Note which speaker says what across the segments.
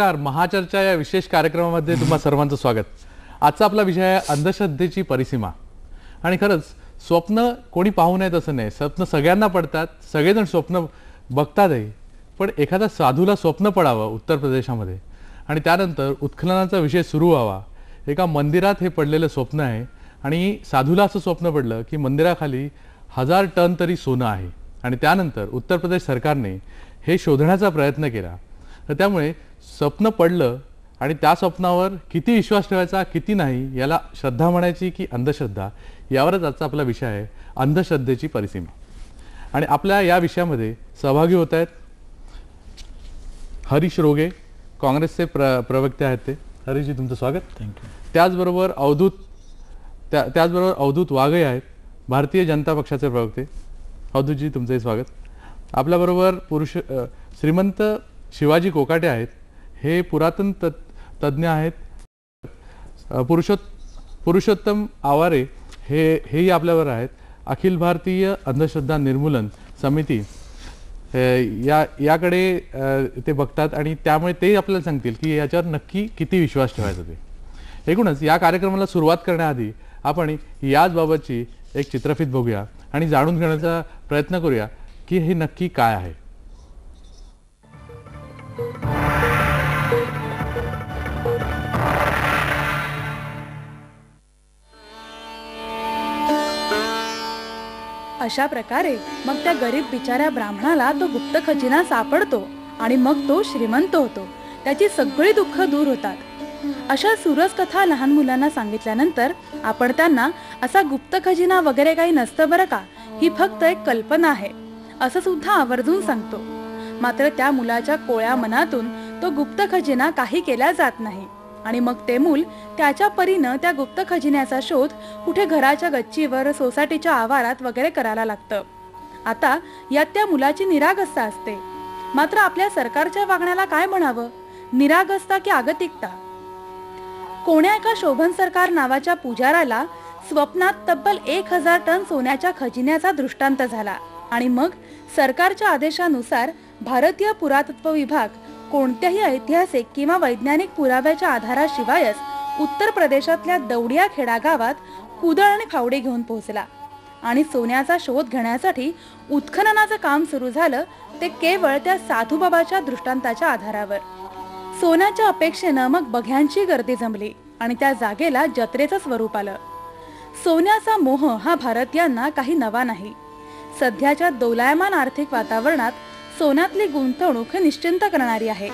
Speaker 1: नमस्कार महाचर्चा या विशेष कार्यक्रमामध्ये तुम्हा सर्वांचं स्वागत आजचा आपला विषय आहे अंधश्रद्धेची परिसीमा आणि खरंच स्वप्न कोणी पाहू नयेत असं नाही स्वप्न सगळ्यांना पडतात सगळेजण स्वप्न बघतातही पण एखादा साधूला स्वप्न पडावं उत्तर प्रदेशामध्ये आणि त्यानंतर उत्खननाचा विषय सुरू व्हावा एका मंदिरात हे पडलेलं स्वप्न आहे आणि साधूला असं स्वप्न पडलं की मंदिराखाली हजार टन तरी सोनं आहे आणि त्यानंतर उत्तर प्रदेश सरकारने हे शोधण्याचा प्रयत्न केला तर त्यामुळे स्वप्न पडलं आणि त्या स्वप्नावर किती विश्वास ठेवायचा किती नाही याला श्रद्धा म्हणायची की अंधश्रद्धा यावरच आजचा आपला विषय आहे अंधश्रद्धेची परिसीमा आणि आपल्या या विषयामध्ये सहभागी होत आहेत हरीश रोगे काँग्रेसचे प्र प्रवक्ते आहेत ते हरीशजी तुमचं स्वागत थँक्यू त्याचबरोबर अवधूत त्या त्याचबरोबर अवधूत वाघे आहेत भारतीय जनता पक्षाचे प्रवक्ते अवधूतजी तुमचंही स्वागत आपल्याबरोबर पुरुष श्रीमंत शिवाजी कोकाटे आहेत हे पुरातन तत् तज्ज्ञ आहेत पुरुषोत् पुरुषोत्तम आवारे हे हेही आपल्यावर आहेत अखिल भारतीय अंधश्रद्धा निर्मूलन समिती या याकडे ते बघतात आणि त्यामुळे ते आपल्याला सांगतील की याच्यावर नक्की किती विश्वास ठेवायचा ते एकूणच या कार्यक्रमाला सुरुवात करण्याआधी आपण याच बाबतची एक चित्रफित बघूया आणि जाणून घेण्याचा प्रयत्न करूया की हे नक्की काय आहे
Speaker 2: अशा प्रकारे मग त्या गरीब बिचाऱ्या ब्राह्मणाला तो गुप्त खजिना सापडतो आणि मग तो श्रीमंत होतो त्याची सगळी दुःख दूर होतात अशा सुरस कथा लहान मुलांना सांगितल्यानंतर आपण त्यांना असा गुप्त खजिना वगैरे काही नसतं बरं का ही फक्त एक कल्पना आहे असं सुद्धा आवर्जून सांगतो मात्र त्या मुलाच्या कोळ्या मनातून तो गुप्त खजिना काही केला जात नाही आणि मग ते मूल त्याच्या परीनं त्या गुप्त खजिन्याचा शोध कुठे घराच्या गच्चीवर सोसायटीच्या आवारात वगैरे करायला लागतं आता यात त्या मुलाची निरागस्ता असते मात्र आपल्या सरकारच्या वागण्याला काय म्हणावं निरागस्ता की आगतिकता कोण्या एका शोभन सरकार नावाच्या पुजाराला स्वप्नात तब्बल एक हजार टन सोन्याच्या खजिन्याचा दृष्टांत झाला आणि मग सरकारच्या आदेशानुसार भारतीय पुरातत्व विभाग कोणत्याही ऐतिहासिक किंवा वैज्ञानिक पुराव्याच्या आधाराशिवायच उत्तर प्रदेशातल्या दौडिया खेडा गावात कुदळ आणि फावडे घेऊन पोहोचला आणि सोन्याचा शोध घेण्यासाठी उत्खननाचं काम सुरू झालं ते केवळ त्या साधूबाबाच्या दृष्टांताच्या आधारावर सोन्याच्या अपेक्षेनं मग बघ्यांची गर्दी जमली आणि त्या जागेला जत्रेचं स्वरूप आलं सोन्याचा मोह हा भारतीयांना काही नवा नाही सध्याच्या दोलायमान आर्थिक वातावरणात सोन्यातली गुंतवणूक ही निश्चिंत करणारी आहे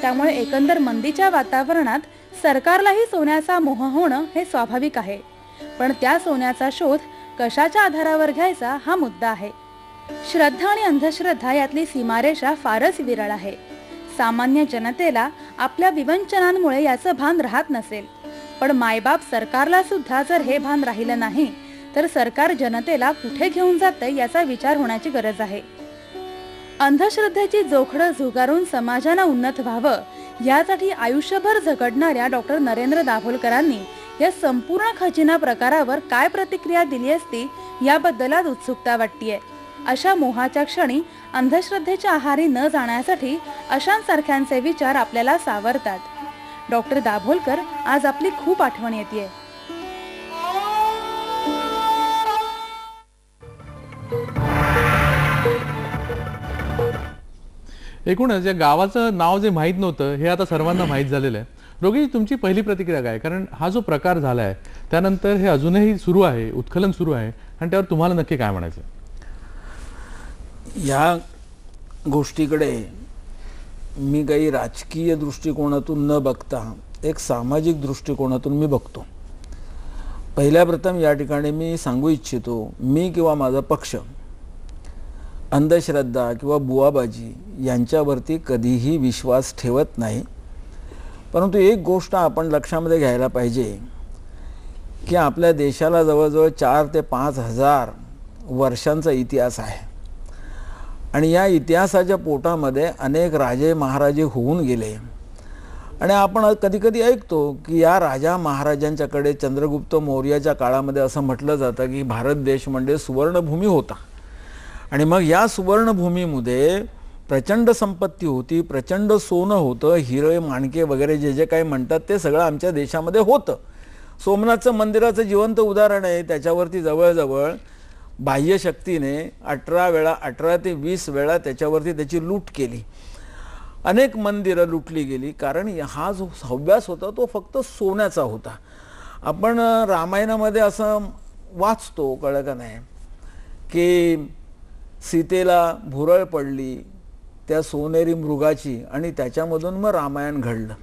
Speaker 2: त्यामुळे एकंदर मंदीच्या वातावरणात सरकारलाही सोन्याचा मोह होणं हे स्वाभाविक आहे पण त्या सोन्याचा शोध कशाच्या आधारावर घ्यायचा हा मुद्दा आहे श्रद्धा आणि अंधश्रद्धा यातली सीमारेषा फारच विरळ आहे सामान्य जनतेला आपल्या विवंचनांमुळे याचं भान राहत नसेल पण मायबाप सरकारला सुद्धा जर हे भान राहिलं नाही तर सरकार जनतेला कुठे घेऊन जाते याचा विचार होण्याची गरज आहे अंधश्रद्धेची जोखडं झुगारून समाजाला उन्नत व्हावं यासाठी आयुष्यभर झगडणाऱ्या डॉक्टर नरेंद्र दाभोलकरांनी या संपूर्ण खजिना प्रकारावर काय प्रतिक्रिया दिली असती याबद्दल आज उत्सुकता वाटतीये अशा मोहाच्या क्षणी अंधश्रद्धेच्या आहारी न जाण्यासाठी अशांसारख्यांचे विचार आपल्याला सावरतात डॉक्टर दाभोलकर आज आपली खूप आठवण येते
Speaker 1: एकूणच या गावाचं नाव जे माहीत नव्हतं हे आता सर्वांना माहीत झालेलं आहे रोगी तुमची पहिली प्रतिक्रिया काय कारण हा जो प्रकार झाला आहे त्यानंतर हे अजूनही सुरू आहे उत्खलन सुरू आहे आणि त्यावर तुम्हाला नक्की काय म्हणायचं
Speaker 3: या गोष्टीकडे मी काही राजकीय दृष्टिकोनातून न बघता एक सामाजिक दृष्टिकोनातून मी बघतो पहिल्या प्रथम या ठिकाणी मी सांगू इच्छितो मी किंवा माझा पक्ष अंधश्रद्धा किंवा बुवाबाजी यांच्यावरती कधीही विश्वास ठेवत नाही परंतु एक गोष्ट आपण लक्षामध्ये घ्यायला पाहिजे की आपल्या देशाला जवळजवळ चार ते पाच हजार वर्षांचा इतिहास आहे आणि या इतिहासाच्या पोटामध्ये अनेक राजे महाराजे होऊन गेले आणि आपण कधीकधी ऐकतो की या राजा महाराजांच्याकडे चंद्रगुप्त मौर्याच्या काळामध्ये असं म्हटलं जातं की भारत देश म्हणजे सुवर्णभूमी होता आणि मग या सुवर्णभूमीमध्ये प्रचंड संपत्ती होती प्रचंड सोनं होतं हिरे माणके वगैरे जे जे काही म्हणतात ते सगळं आमच्या देशामध्ये होतं सोमनाथचं मंदिराचं जिवंत उदाहरण आहे त्याच्यावरती जवळजवळ बाह्यशक्तीने अठरा वेळा अठरा ते वीस वेळा त्याच्यावरती त्याची लूट केली अनेक मंदिरं लुटली गेली कारण हा जो हव्यास होता तो फक्त सोन्याचा होता आपण रामायणामध्ये असं वाचतो कळलं का नाही की सीतेला भुरळ पडली त्या सोनेरी मृगाची आणि त्याच्यामधून मग रामायण घडलं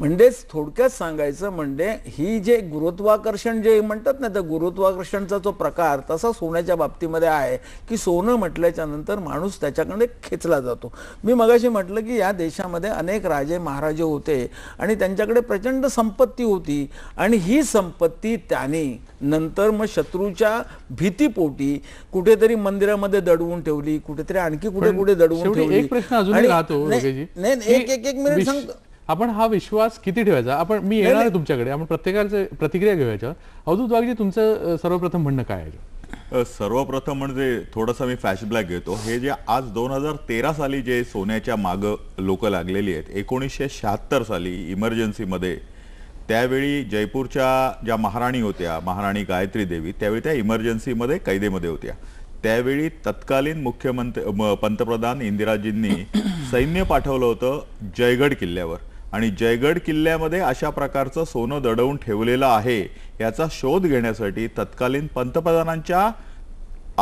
Speaker 3: म्हणजेच थोडक्यात सांगायचं म्हणजे ही जे गुरुत्वाकर्षण जे म्हणतात ना तर गुरुत्वाकर्षणचा जो प्रकार तसा सोन्याच्या बाबतीमध्ये आहे की सोनं म्हटल्याच्या नंतर माणूस त्याच्याकडे खेचला जातो मी मगाशी म्हटलं की या देशामध्ये अनेक राजे महाराजे होते आणि त्यांच्याकडे प्रचंड संपत्ती होती आणि ही संपत्ती त्याने नंतर मग शत्रूच्या भीतीपोटी कुठेतरी मंदिरामध्ये दडवून ठेवली कुठेतरी आणखी कुठे कुठे दडवून ठेवली एक प्रश्न अजून राहतो एक एक मिनिट सांगतो
Speaker 1: आपण हा विश्वास किती ठेवायचा आपण मी येणार आहे तुमच्याकडे आपण प्रत्येकाचे प्रतिक्रिया घेऊयाच्या अवधूत वागजी तुमचं सर्वप्रथम म्हणणं काय आहे सर्वप्रथम म्हणजे
Speaker 4: थोडासा मी फ्लॅशबॅक घेतो हे जे आज दोन हजार तेरा साली जे सोन्याच्या मागं लोक लागलेली आहेत एकोणीसशे शहात्तर साली इमर्जन्सीमध्ये त्यावेळी जयपूरच्या ज्या महाराणी होत्या महाराणी गायत्री देवी त्यावेळी त्या इमर्जन्सीमध्ये कैदेमध्ये होत्या त्यावेळी तत्कालीन मुख्यमंत्री पंतप्रधान इंदिराजींनी सैन्य पाठवलं होतं जयगड किल्ल्यावर आणि जयगड किल्ल्यामध्ये अशा प्रकारचं सोनं दडवून ठेवलेलं आहे याचा शोध घेण्यासाठी तत्कालीन पंतप्रधानांच्या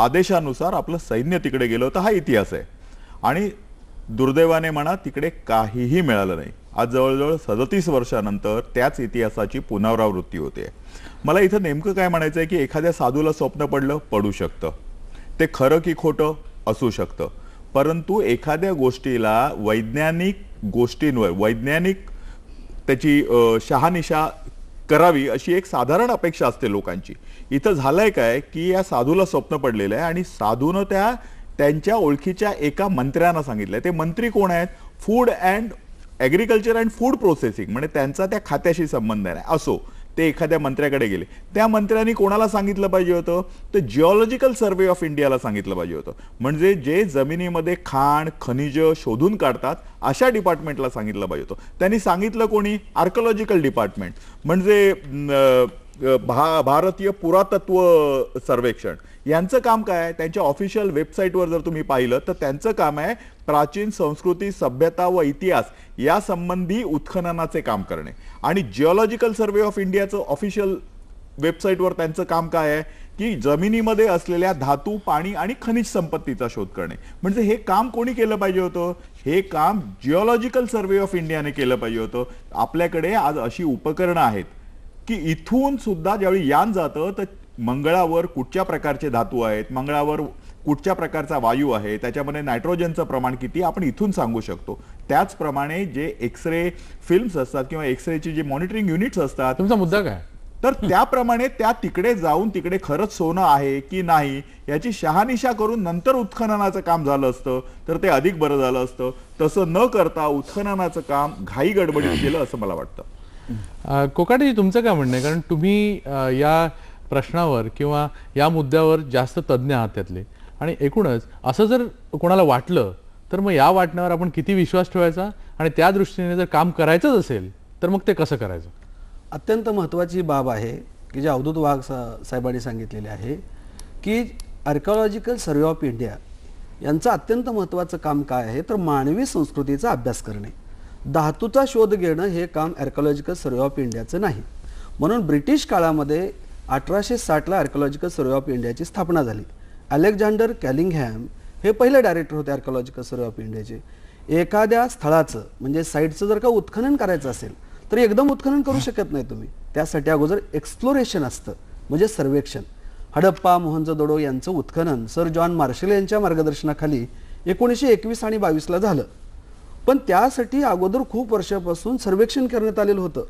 Speaker 4: आदेशानुसार आपलं सैन्य तिकडे गेलं होतं हा इतिहास आहे आणि दुर्दैवाने म्हणा तिकडे काहीही मिळालं नाही आज जवळजवळ सदतीस वर्षानंतर त्याच इतिहासाची पुनरावृत्ती होते मला इथं नेमकं काय म्हणायचं आहे की एखाद्या साधूला स्वप्न पडलं पडू शकतं ते खरं की खोटं असू शकतं परंतु एखाद्या गोष्टीला वैज्ञानिक गोष्टींवर वैज्ञानिक त्याची शहानिशा करावी अशी एक साधारण अपेक्षा असते लोकांची इथं झालंय काय की या साधूला स्वप्न पडलेलं आहे आणि साधूनं त्या त्यांच्या ओळखीच्या एका मंत्र्यांना सांगितलं ते मंत्री कोण आहेत food and agriculture and food processing म्हणजे त्यांचा त्या खात्याशी संबंध नाही असो ते एखाद्या मंत्र्याकडे गेले त्या मंत्र्यांनी कोणाला सांगितलं पाहिजे होतं तर जिओलॉजिकल सर्वे ऑफ इंडियाला सांगितलं पाहिजे होतं म्हणजे जे जमिनीमध्ये खाण खनिज शोधून काढतात अशा डिपार्टमेंटला सांगितलं पाहिजे होतं त्यांनी सांगितलं कोणी आर्कोलॉजिकल डिपार्टमेंट म्हणजे भा भारतीय पुरातत्व सर्वेक्षण यांचं काम काय आहे त्यांच्या ऑफिशियल वेबसाईटवर जर तुम्ही पाहिलं तर त्यांचं काम आहे प्राचीन संस्कृती सभ्यता व इतिहास या संबंधी उत्खननाचे काम करणे आणि जिओलॉजिकल सर्वे ऑफ इंडियाचं ऑफिशियल वेबसाईटवर त्यांचं काम काय आहे की जमिनीमध्ये असलेल्या धातू पाणी आणि खनिज संपत्तीचा शोध करणे म्हणजे हे काम कोणी केलं पाहिजे होतं हे काम जिओलॉजिकल सर्वे ऑफ इंडियाने केलं पाहिजे होतं आपल्याकडे आज अशी उपकरणं आहेत की इथून सुद्धा ज्यावेळी यान जातं तर मंगळावर कुठच्या प्रकारचे धातू आहेत मंगळावर कुठच्या प्रकारचा वायू आहे त्याच्यामध्ये नायट्रोजनचं प्रमाण किती आपण इथून सांगू शकतो त्याचप्रमाणे जे एक्सरे फिल्म्स असतात किंवा एक्सरेची जे मॉनिटरिंग युनिट्स असतात तुमचा मुद्दा काय तर त्याप्रमाणे त्या तिकडे जाऊन तिकडे खरंच सोनं आहे की नाही याची शहानिशा करून नंतर उत्खननाचं काम झालं असतं तर ते अधिक बरं झालं असतं तसं न करता उत्खननाचं काम घाई गडबडीत केलं असं मला वाटतं
Speaker 1: कोकाटेजी तुमचं काय म्हणणं आहे कारण तुम्ही या प्रश्नावर किंवा या मुद्द्यावर जास्त तज्ज्ञ आहात त्यातले आणि एकूणच असं जर कोणाला वाटलं तर मग या वाटण्यावर आपण किती विश्वास ठेवायचा आणि त्या दृष्टीने जर काम करायचंच असेल तर मग ते कसं करायचं अत्यंत महत्त्वाची
Speaker 5: बाब आहे की जे अवधूत वाघ सा साहेबांनी सांगितलेले आहे की आर्कॉलॉजिकल सर्वे ऑफ इंडिया यांचं अत्यंत महत्त्वाचं काम काय आहे तर मानवी संस्कृतीचा अभ्यास करणे धातूचा शोध घेणं हे काम आर्कोलॉजिकल सर्वे ऑफ इंडियाचं नाही म्हणून ब्रिटिश काळामध्ये अठराशे साठला आर्कॉलॉजिकल सर्वे ऑफ इंडियाची स्थापना झाली अलेक्झांडर कॅलिंगहॅम हे पहिले डायरेक्टर होते आर्कोलॉजिकल सर्वे ऑफ इंडियाचे एखाद्या स्थळाचं म्हणजे साईटचं जर का उत्खनन करायचं असेल तर एकदम उत्खनन करू शकत नाही तुम्ही त्यासाठी अगोदर एक्सप्लोरेशन असतं म्हणजे सर्वेक्षण हडप्पा दोडो यांचं उत्खनन सर जॉन मार्शल यांच्या मार्गदर्शनाखाली एकोणीसशे एकवीस आणि बावीसला झालं पण त्यासाठी अगोदर खूप वर्षापासून सर्वेक्षण करण्यात आलेलं होतं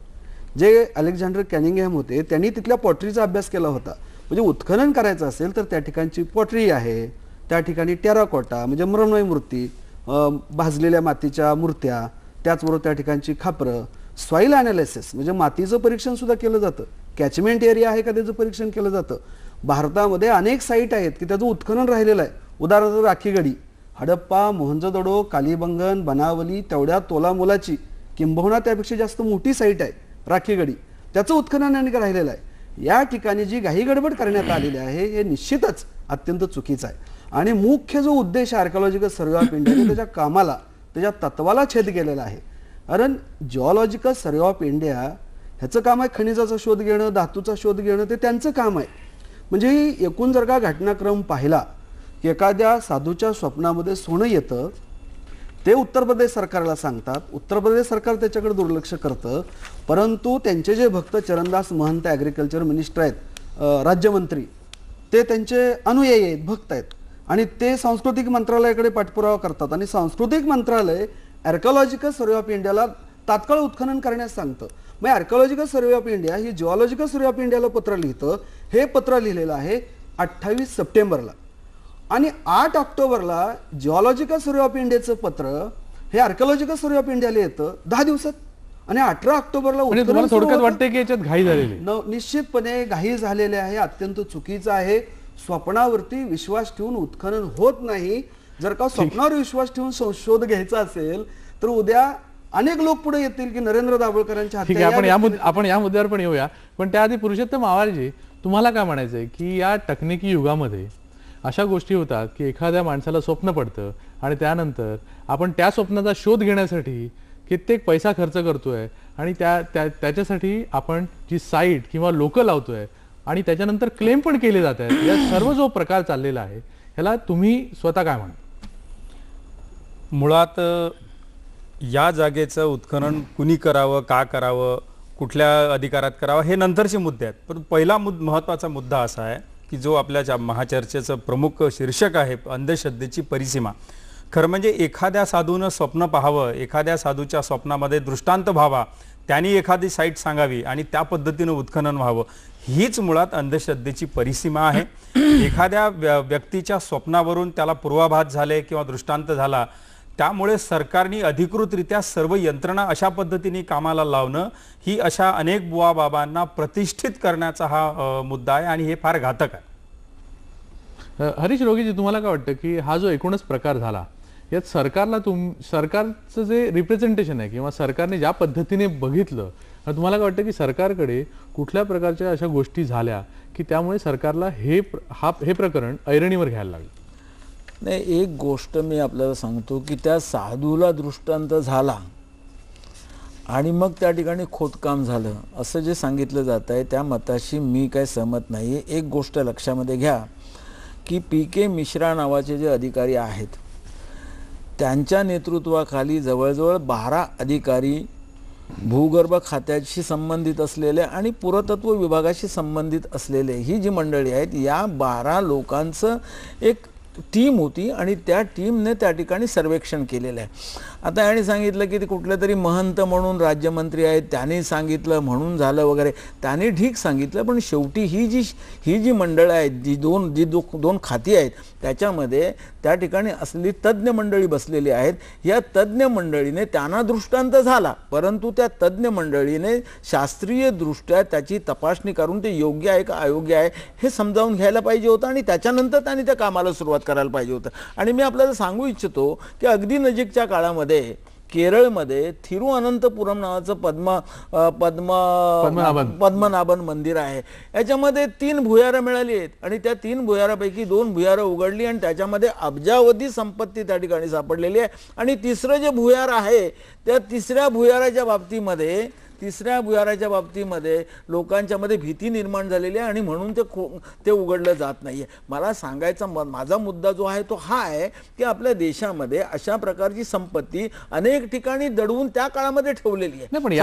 Speaker 5: जे अलेक्झांडर कॅनिंगहॅम होते त्यांनी तिथल्या पॉटरीचा अभ्यास केला होता म्हणजे उत्खनन करायचं असेल तर त्या ठिकाणची पॉटरी आहे त्या ठिकाणी टेराकोटा म्हणजे मरणमय मूर्ती भाजलेल्या मातीच्या मूर्त्या त्याचबरोबर त्या ठिकाणची खापरं सॉईल अनालिसिस म्हणजे मातीचं परीक्षणसुद्धा केलं जातं कॅचमेंट एरिया आहे का त्याचं परीक्षण केलं जातं भारतामध्ये अनेक साईट आहेत की त्याचं उत्खनन राहिलेलं आहे उदाहरणार्थ राखीगडी हडप्पा मोहंजोदडो कालीबंगन बनावली तेवढ्या तोलामोलाची किंबहुना त्यापेक्षा जास्त मोठी साईट आहे राखीगडी त्याचं उत्खनन आणि राहिलेलं आहे या ठिकाणी जी घाई गडबड करण्यात आलेली आहे हे निश्चितच अत्यंत चुकीचं आहे आणि मुख्य जो उद्देश आर्कॉलॉजिकल सर्वे ऑफ इंडिया त्याच्या कामाला त्याच्या तत्वाला छेद गेलेला आहे कारण जिओलॉजिकल सर्वे ऑफ इंडिया ह्याचं काम आहे खनिजाचा शोध घेणं धातूचा शोध घेणं ते त्यांचं काम आहे म्हणजे एकूण जर का घटनाक्रम पाहिला एखाद्या साधूच्या स्वप्नामध्ये सोनं येतं ते उत्तर प्रदेश सरकारला सांगतात उत्तर प्रदेश सरकार त्याच्याकडे दुर्लक्ष करतं परंतु त्यांचे जे भक्त चरणदास महंत ॲग्रिकल्चर मिनिस्टर आहेत राज्यमंत्री ते त्यांचे अनुयायी आहेत भक्त आहेत आणि ते सांस्कृतिक मंत्रालयाकडे पाठपुरावा करतात आणि सांस्कृतिक मंत्रालय आर्कॉलॉजिकल सर्वे ऑफ इंडियाला तात्काळ उत्खनन करण्यास सांगतं मग आर्कॉलॉजिकल सर्वे ऑफ इंडिया ही जिओलॉजिकल सर्वे ऑफ इंडियाला पत्र लिहितं हे पत्र लिहिलेलं आहे अठ्ठावीस सप्टेंबरला आणि आठ ऑक्टोबरला जिओलॉजिकल सर्वे ऑफ इंडियाचं पत्र हे आर्कोलॉजिकल सर्वे ऑफ इंडियाला येतं दहा दिवसात आणि अठरा ऑक्टोबरला म्हणजे थोडक्यात वाटते
Speaker 1: की याच्यात घाई झालेली
Speaker 5: निश्चितपणे घाई झालेले आहे अत्यंत चुकीचं आहे स्वप्नावरती विश्वास ठेवून उत्खनन होत नाही जर का स्वप्नावर विश्वास ठेवून संशोध घ्यायचा असेल तर उद्या अनेक लोक पुढे येतील की नरेंद्र दाभोळकरांच्या आपण या
Speaker 1: आपण या मुद्द्यावर पण येऊया पण त्याआधी पुरुषोत्तम आवारजी तुम्हाला काय म्हणायचंय की या तकनिकी युगामध्ये अशा गोष्टी होतात की एखाद्या माणसाला स्वप्न पडतं आणि त्यानंतर आपण त्या स्वप्नाचा शोध घेण्यासाठी कित्येक पैसा खर्च करतोय आणि त्या त्याच्यासाठी आपण जी साईट किंवा लोकं लावतोय आणि त्याच्यानंतर क्लेम पण केले जात आहेत या सर्व जो प्रकार चाललेला आहे ह्याला तुम्ही स्वतः काय म्हणा मुळात या
Speaker 6: जागेचं उत्खनन कुणी करावं का करावं कुठल्या अधिकारात करावं हे नंतरचे मुद्दे आहेत पण पहिला मुद महत्त्वाचा मुद्दा असा आहे की जो आपल्या ज्या महाचर्चेचं प्रमुख शीर्षक आहे अंधश्रद्धेची परिसीमा खरं म्हणजे एखाद्या साधूनं स्वप्न पाहावं एखाद्या साधूच्या स्वप्नामध्ये दृष्टांत व्हावा त्यांनी एखादी साईट सांगावी आणि त्या पद्धतीनं उत्खनन व्हावं हीच मुळात अंधश्रद्धेची परिसीमा आहे एखाद्या व्यक्तीच्या स्वप्नावरून त्याला पूर्वाभास झाले किंवा दृष्टांत झाला त्यामुळे सरकारने अधिकृतरित्या सर्व यंत्रणा अशा पद्धतीने कामाला लावणं ही अशा अनेक बुवा बाबांना प्रतिष्ठित करण्याचा हा मुद्दा आहे आणि हे फार घातक
Speaker 1: आहे हरीश रोगीजी तुम्हाला काय वाटतं की हा जो एकूणच प्रकार झाला यात सरकारला तुम सरकारचं जे रिप्रेझेंटेशन आहे किंवा सरकारने ज्या पद्धतीने बघितलं तुम्हाला काय वाटतं की सरकारकडे कुठल्या प्रकारच्या अशा गोष्टी झाल्या की त्यामुळे सरकारला हे हा हे प्रकरण ऐरणीवर घ्यायला लागलं नाही एक गोष्ट मी आपल्याला सांगतो
Speaker 3: की त्या साधूला दृष्टांत झाला आणि मग त्या ठिकाणी खोदकाम झालं असं जे सांगितलं जात आहे त्या मताशी मी काय सहमत नाही एक गोष्ट लक्षामध्ये घ्या की पी के मिश्रा नावाचे जे अधिकारी आहेत त्यांच्या नेतृत्वाखाली जवळजवळ बारा अधिकारी भूगर्भ खात्याशी संबंधित असलेले आणि पुरातत्व विभागाशी संबंधित असलेले ही जी मंडळी आहेत या बारा लोकांचं एक टीम होती आणि त्या टीमने त्या ठिकाणी सर्वेक्षण केलेलं आहे आता याने सांगितलं की ते कुठले तरी महंत म्हणून राज्यमंत्री आहेत त्याने सांगितलं म्हणून झालं वगैरे त्याने ठीक सांगितलं पण शेवटी ही जी ही जी मंडळं आहेत जी दोन जी दो दोन खाती आहेत त्याच्यामध्ये त्या ठिकाणी असली तज्ज्ञ मंडळी बसलेली आहेत या तज्ज्ञ मंडळीने त्यांना दृष्टांत झाला परंतु त्या तज्ज्ञ मंडळीने शास्त्रीयदृष्ट्या त्याची तपासणी करून ते योग्य आहे का अयोग्य आहे हे समजावून घ्यायला पाहिजे होतं आणि त्याच्यानंतर त्यांनी त्या कामाला सुरुवात करायला पाहिजे होतं आणि मी आपल्याला सांगू इच्छितो की अगदी नजीकच्या काळामध्ये मध्ये केरळमध्ये थिरुअनंतपुरम नावाचं पद्मा पद्मा पद्मनाभन मंदिर आहे याच्यामध्ये तीन भुयारं मिळाली आहेत आणि त्या तीन भुयारापैकी दोन भुयारं उघडली आणि त्याच्यामध्ये अब्जावधी संपत्ती त्या ठिकाणी सापडलेली आहे आणि तिसरं जे भुयार आहे त्या तिसऱ्या भुयाराच्या बाबतीमध्ये तिसऱ्या भुयाराच्या बाबतीमध्ये लोकांच्यामध्ये भीती निर्माण झालेली आहे आणि म्हणून ते खो ते उघडलं जात नाही आहे मला सांगायचा माझा मुद्दा जो आहे तो हा आहे की आपल्या देशामध्ये अशा प्रकारची संपत्ती अनेक ठिकाणी दडवून त्या काळामध्ये ठेवलेली आहे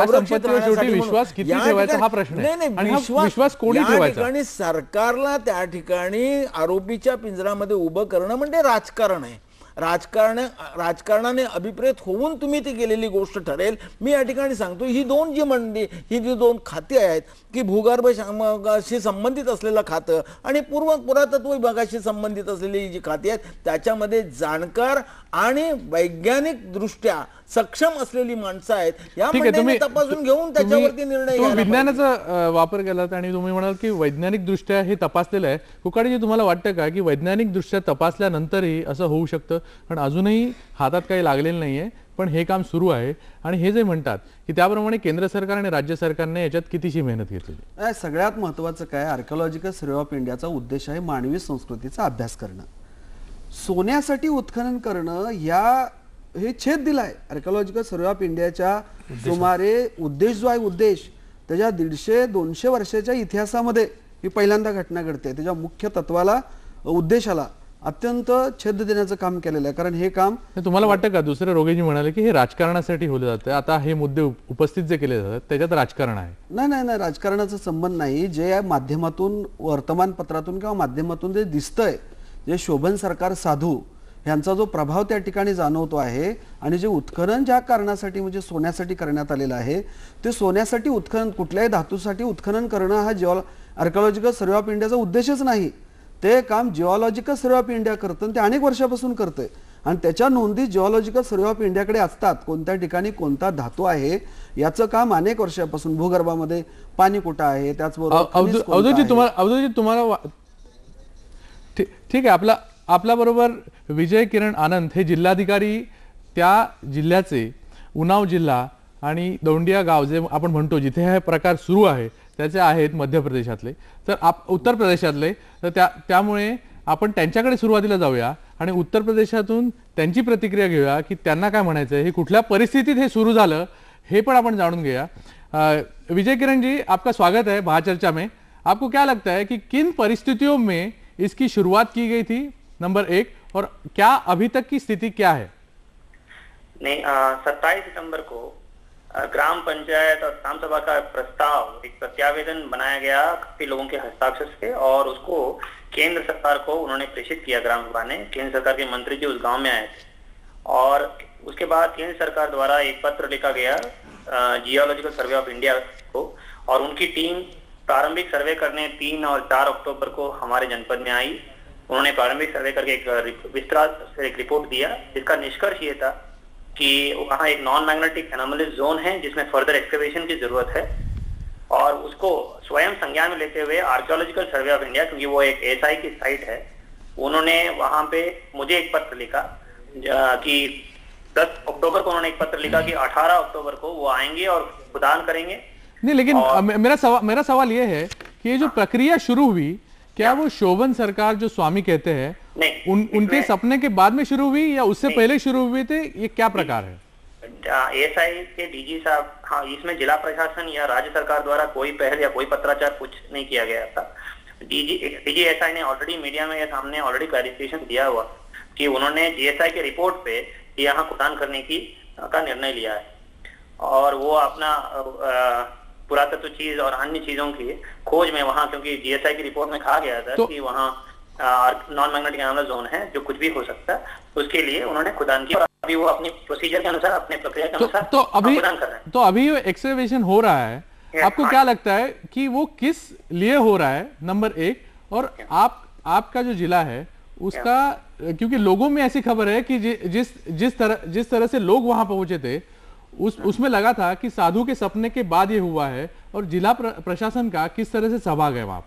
Speaker 3: सरकारला त्या ठिकाणी आरोपीच्या पिंजरामध्ये उभं करणं म्हणजे राजकारण आहे राजकारण राजकारणाने अभिप्रेत होऊन तुम्ही ती केलेली गोष्ट ठरेल मी या ठिकाणी सांगतो ही दोन जी मंडळी ही जी दोन खाती आहेत की भूगर्भशी संबंधित असलेलं खातं आणि पूर्व पुरातत्व विभागाशी संबंधित असलेली जी खाती आहेत त्याच्यामध्ये जाणकार आणि वैज्ञानिकदृष्ट्या सक्षम असलेली माणसं आहेत या तुम्ही तपासून घेऊन त्याच्यावरती निर्णय
Speaker 1: विज्ञानाचा वापर केलात आणि तुम्ही म्हणाल की वैज्ञानिक दृष्ट्या हे तपासलेलं आहे कुकाडीजी तुम्हाला वाटतं का की वैज्ञानिक दृष्ट्या तपासल्यानंतरही असं होऊ शकतं पण अजूनही हातात काही लागलेलं नाहीये पण हे काम सुरू आहे आणि हे जे म्हणतात की त्याप्रमाणे केंद्र सरकार आणि राज्य सरकारने याच्यात कितीशी मेहनत घेतली
Speaker 5: सगळ्यात महत्वाचं काय आर्किओलॉजिकल सर्वे ऑफ इंडियाचा उद्देश आहे मानवी संस्कृतीचा अभ्यास करणं सोन्यासाठी उत्खनन करणं या हे छेद दिलाय आहे आर्किओलॉजिकल सर्वे ऑफ इंडियाच्या सुमारे उद्देश जो आहे उद्देश त्याच्या दीडशे दोनशे वर्षाच्या इतिहासामध्ये ही पहिल्यांदा घटना घडते त्याच्या मुख्य तत्वाला उद्देशाला अत्यंत छेद देण्याचं काम केलेलं आहे कारण हे काम
Speaker 1: तुम्हाला वाटतं का दुसरे रोगेजी म्हणाले की हे राजकारणासाठी होलं जातं आता हे मुद्दे उपस्थित जे केले जातात त्याच्यात राजकारण आहे
Speaker 5: नाही नाही नाही राजकारणाचा संबंध नाही जे या माध्यमातून वर्तमानपत्रातून किंवा माध्यमातून जे दिसतंय जे शोभन सरकार साधू ह्यांचा जो प्रभाव त्या ठिकाणी जाणवतो आहे आणि जे उत्खनन ज्या कारणासाठी म्हणजे सोन्यासाठी करण्यात आलेलं आहे ते सोन्यासाठी उत्खनन कुठल्याही धातूसाठी उत्खनन करणं हा जिओ आर्कॉलॉजिकल सर्वे ऑफ इंडियाचा उद्देशच नाही ते काम जिओलॉजिकल सर्वे ऑफ इंडिया करतं ते अनेक वर्षापासून करतंय आणि त्याच्या नोंदी जिओलॉजिकल सर्वे ऑफ इंडियाकडे असतात कोणत्या ठिकाणी कोणता धातू आहे याचं काम अनेक वर्षापासून भूगर्भामध्ये पाणी कुठं आहे त्याचबरोबर
Speaker 1: तुम्हाला ठीक आहे आपला आपल्याबरोबर विजय किरण आनंद हे जिल्हाधिकारी त्या जिल्ह्याचे उनाव जिल्हा आणि दौंडिया गाव जे आपण म्हणतो जिथे हे प्रकार सुरू आहे त्याचे आहेत मध्य प्रदेशातले तर आप उत्तर प्रदेशातले तर त्या त्यामुळे आपण त्यांच्याकडे सुरुवातीला जाऊया आणि उत्तर प्रदेशातून त्यांची प्रतिक्रिया घेऊया की त्यांना काय म्हणायचं आहे हे कुठल्या परिस्थितीत हे सुरू झालं हे पण आपण जाणून घेऊया विजय किरण जी आपका स्वागत आहे महाचर्चा में आपको क्या लगता है कि किन परिस्थितियों में इसकी शुरुआत की गई थी नंबर एक और क्या अभी तक की स्थिति क्या है
Speaker 7: नहीं सत्ताईस सितंबर को ग्राम पंचायत और ग्राम सभा का प्रस्ताव एक प्रत्यावेदन बनाया गया काफी लोगों के हस्ताक्षर से और उसको केंद्र सरकार को उन्होंने प्रेषित किया ग्राम सभा ने केंद्र सरकार के मंत्री जी उस गांव में आए थे और उसके बाद केंद्र सरकार द्वारा एक पत्र लिखा गया जियोलॉजिकल सर्वे ऑफ इंडिया को और उनकी टीम प्रारंभिक सर्वे करने तीन और चार अक्टूबर को हमारे जनपद में आई उन्होंने प्रारंभिक सर्वे करके एक विस्तृत से एक रिपोर्ट दिया जिसका निष्कर्ष ये था कि वहाँ एक नॉन मैग्नेटिक एनोमलिस जोन है जिसमें फर्दर एक्सकेवेशन की जरूरत है और उसको स्वयं संज्ञान में लेते हुए आर्कियोलॉजिकल सर्वे ऑफ इंडिया क्योंकि वो एक एस की साइट है उन्होंने वहाँ पे मुझे एक पत्र लिखा कि 10 अक्टूबर को उन्होंने एक पत्र लिखा कि 18 अक्टूबर को वो आएंगे और खुदान करेंगे
Speaker 1: नहीं लेकिन मेरा सवाल मेरा सवाल ये है कि ये जो हाँ। प्रक्रिया शुरू हुई क्या वो शोभन सरकार जो स्वामी कहते हैं उन उनके सपने के बाद में शुरू हुई या उससे पहले शुरू हुए थे ये क्या प्रकार है
Speaker 7: एस आई के डीजी साहब हाँ इसमें जिला प्रशासन या राज्य सरकार द्वारा कोई पहल या कोई पत्राचार कुछ नहीं किया गया था डीजी डीजी एस ने ऑलरेडी मीडिया में सामने ऑलरेडी क्लैरिफिकेशन दिया हुआ कि उन्होंने जीएसआई के रिपोर्ट पे यहाँ कुटान करने की का निर्णय लिया है और वो अपना पुरातत्व चीज और अन्य चीजों की खोज में वहाँ क्योंकि जीएसआई की रिपोर्ट में कहा गया था तो, कि वहाँ नॉन मैग्नेटिक एनोमल जोन है जो कुछ भी हो सकता है उसके लिए उन्होंने खुदान की और अभी वो अपनी प्रोसीजर के अनुसार अपने प्रक्रिया के तो, अनुसार तो, तो अभी खुदान कर रहे
Speaker 1: हैं तो अभी एक्सकवेशन हो रहा है आपको हाँ। क्या लगता है कि वो किस लिए हो रहा है नंबर एक और आप आपका जो जिला है उसका क्योंकि लोगों में ऐसी खबर है कि जि, जिस जिस तरह जिस तरह से लोग वहां पहुंचे थे उस उसमें लगा था कि साधु के सपने के बाद ये हुआ है और जिला प्र, प्रशासन का किस तरह से सहभाग है वहाँ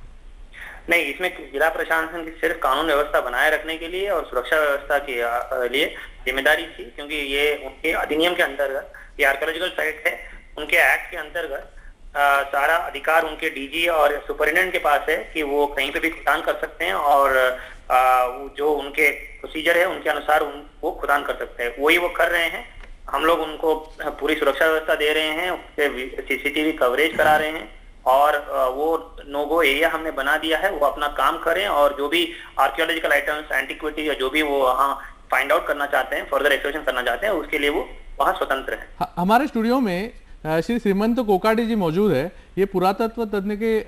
Speaker 7: नहीं इसमें जिला प्रशासन की सिर्फ कानून व्यवस्था बनाए रखने के लिए और सुरक्षा व्यवस्था के लिए जिम्मेदारी थी क्योंकि ये उनके अधिनियम के अंतर्गत ये आर्कोलॉजिकल साइट है उनके एक्ट के अंतर्गत सारा अधिकार उनके डीजी और सुपरिटेंडेंट के पास है कि वो कहीं पे भी खुदान कर सकते हैं और आ, जो उनके प्रोसीजर है उनके अनुसार उन, वो खुदान कर सकते हैं वही वो कर रहे हैं हम लोग उनको पूरी सुरक्षा व्यवस्था दे रहे हैं उसके सीसीटीवी कवरेज करा रहे हैं और वो नोगो एरिया हमने बना दिया है वो अपना काम करें और जो भी आर्कियोलॉजिकल आइटम्स एंटीक्विटी या जो भी वो वहाँ फाइंड आउट करना चाहते हैं फर्दर एक्सप्लोरेशन करना चाहते हैं उसके लिए वो वहाँ स्वतंत्र है
Speaker 1: हमारे स्टूडियो में श्री श्रीमंत कोकाडे जी मौजूद है ये पुरातत्व तज्ञ के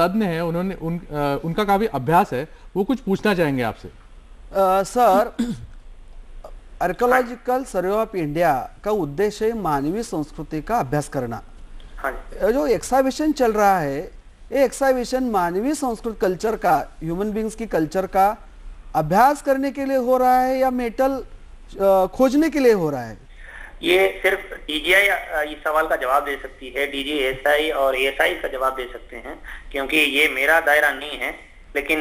Speaker 1: तज्ञ है उन्होंने उन, उनका काफी अभ्यास है वो कुछ पूछना चाहेंगे आपसे
Speaker 5: sir uh, archaeological survey of India का उद्देश्य मानवीय संस्कृति का अभ्यास करना हाँ। जो एक्साविशन चल रहा है ये एक्साविशन मानवीय संस्कृत कल्चर का ह्यूमन बींग्स की कल्चर का अभ्यास करने के लिए हो रहा है या मेटल खोजने के लिए हो रहा है
Speaker 7: ये सिर्फ डीजीआई इस सवाल का जवाब दे सकती है डीजीएसआई और एएसआई का जवाब दे सकते हैं क्योंकि ये मेरा दायरा नहीं है लेकिन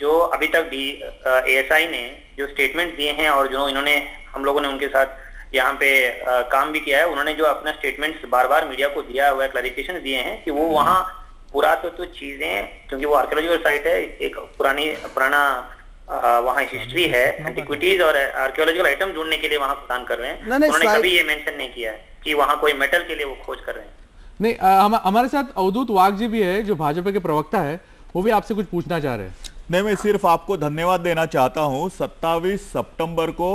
Speaker 7: जो अभी तक भी एएसआई ने जो स्टेटमेंट दिए हैं और जो इन्होंने हम लोगों ने उनके साथ यहाँ पे काम भी किया है उन्होंने जो अपना स्टेटमेंट्स बार बार मीडिया को दिया हुआ क्लैरिफिकेशन दिए हैं कि वो हम्म। वहाँ पुरातत्व तो चीजें क्योंकि वो आर्कियोलॉजिकल साइट है एक पुरानी पुराना वहाँ हिस्ट्री हाँ, है एंटीक्विटीज और आर्कियोलॉजिकल आइटम ढूंढने के लिए वहाँ प्रदान कर रहे हैं उन्होंने कभी ये मेंशन नहीं किया है कि वहाँ कोई मेटल के लिए वो खोज कर रहे हैं
Speaker 1: नहीं हमारे साथ अवधूत वाघ जी भी है जो भाजपा के प्रवक्ता है वो भी आपसे कुछ पूछना चाह रहे हैं नहीं मैं सिर्फ आपको धन्यवाद देना चाहता
Speaker 4: हूँ 27 सितंबर को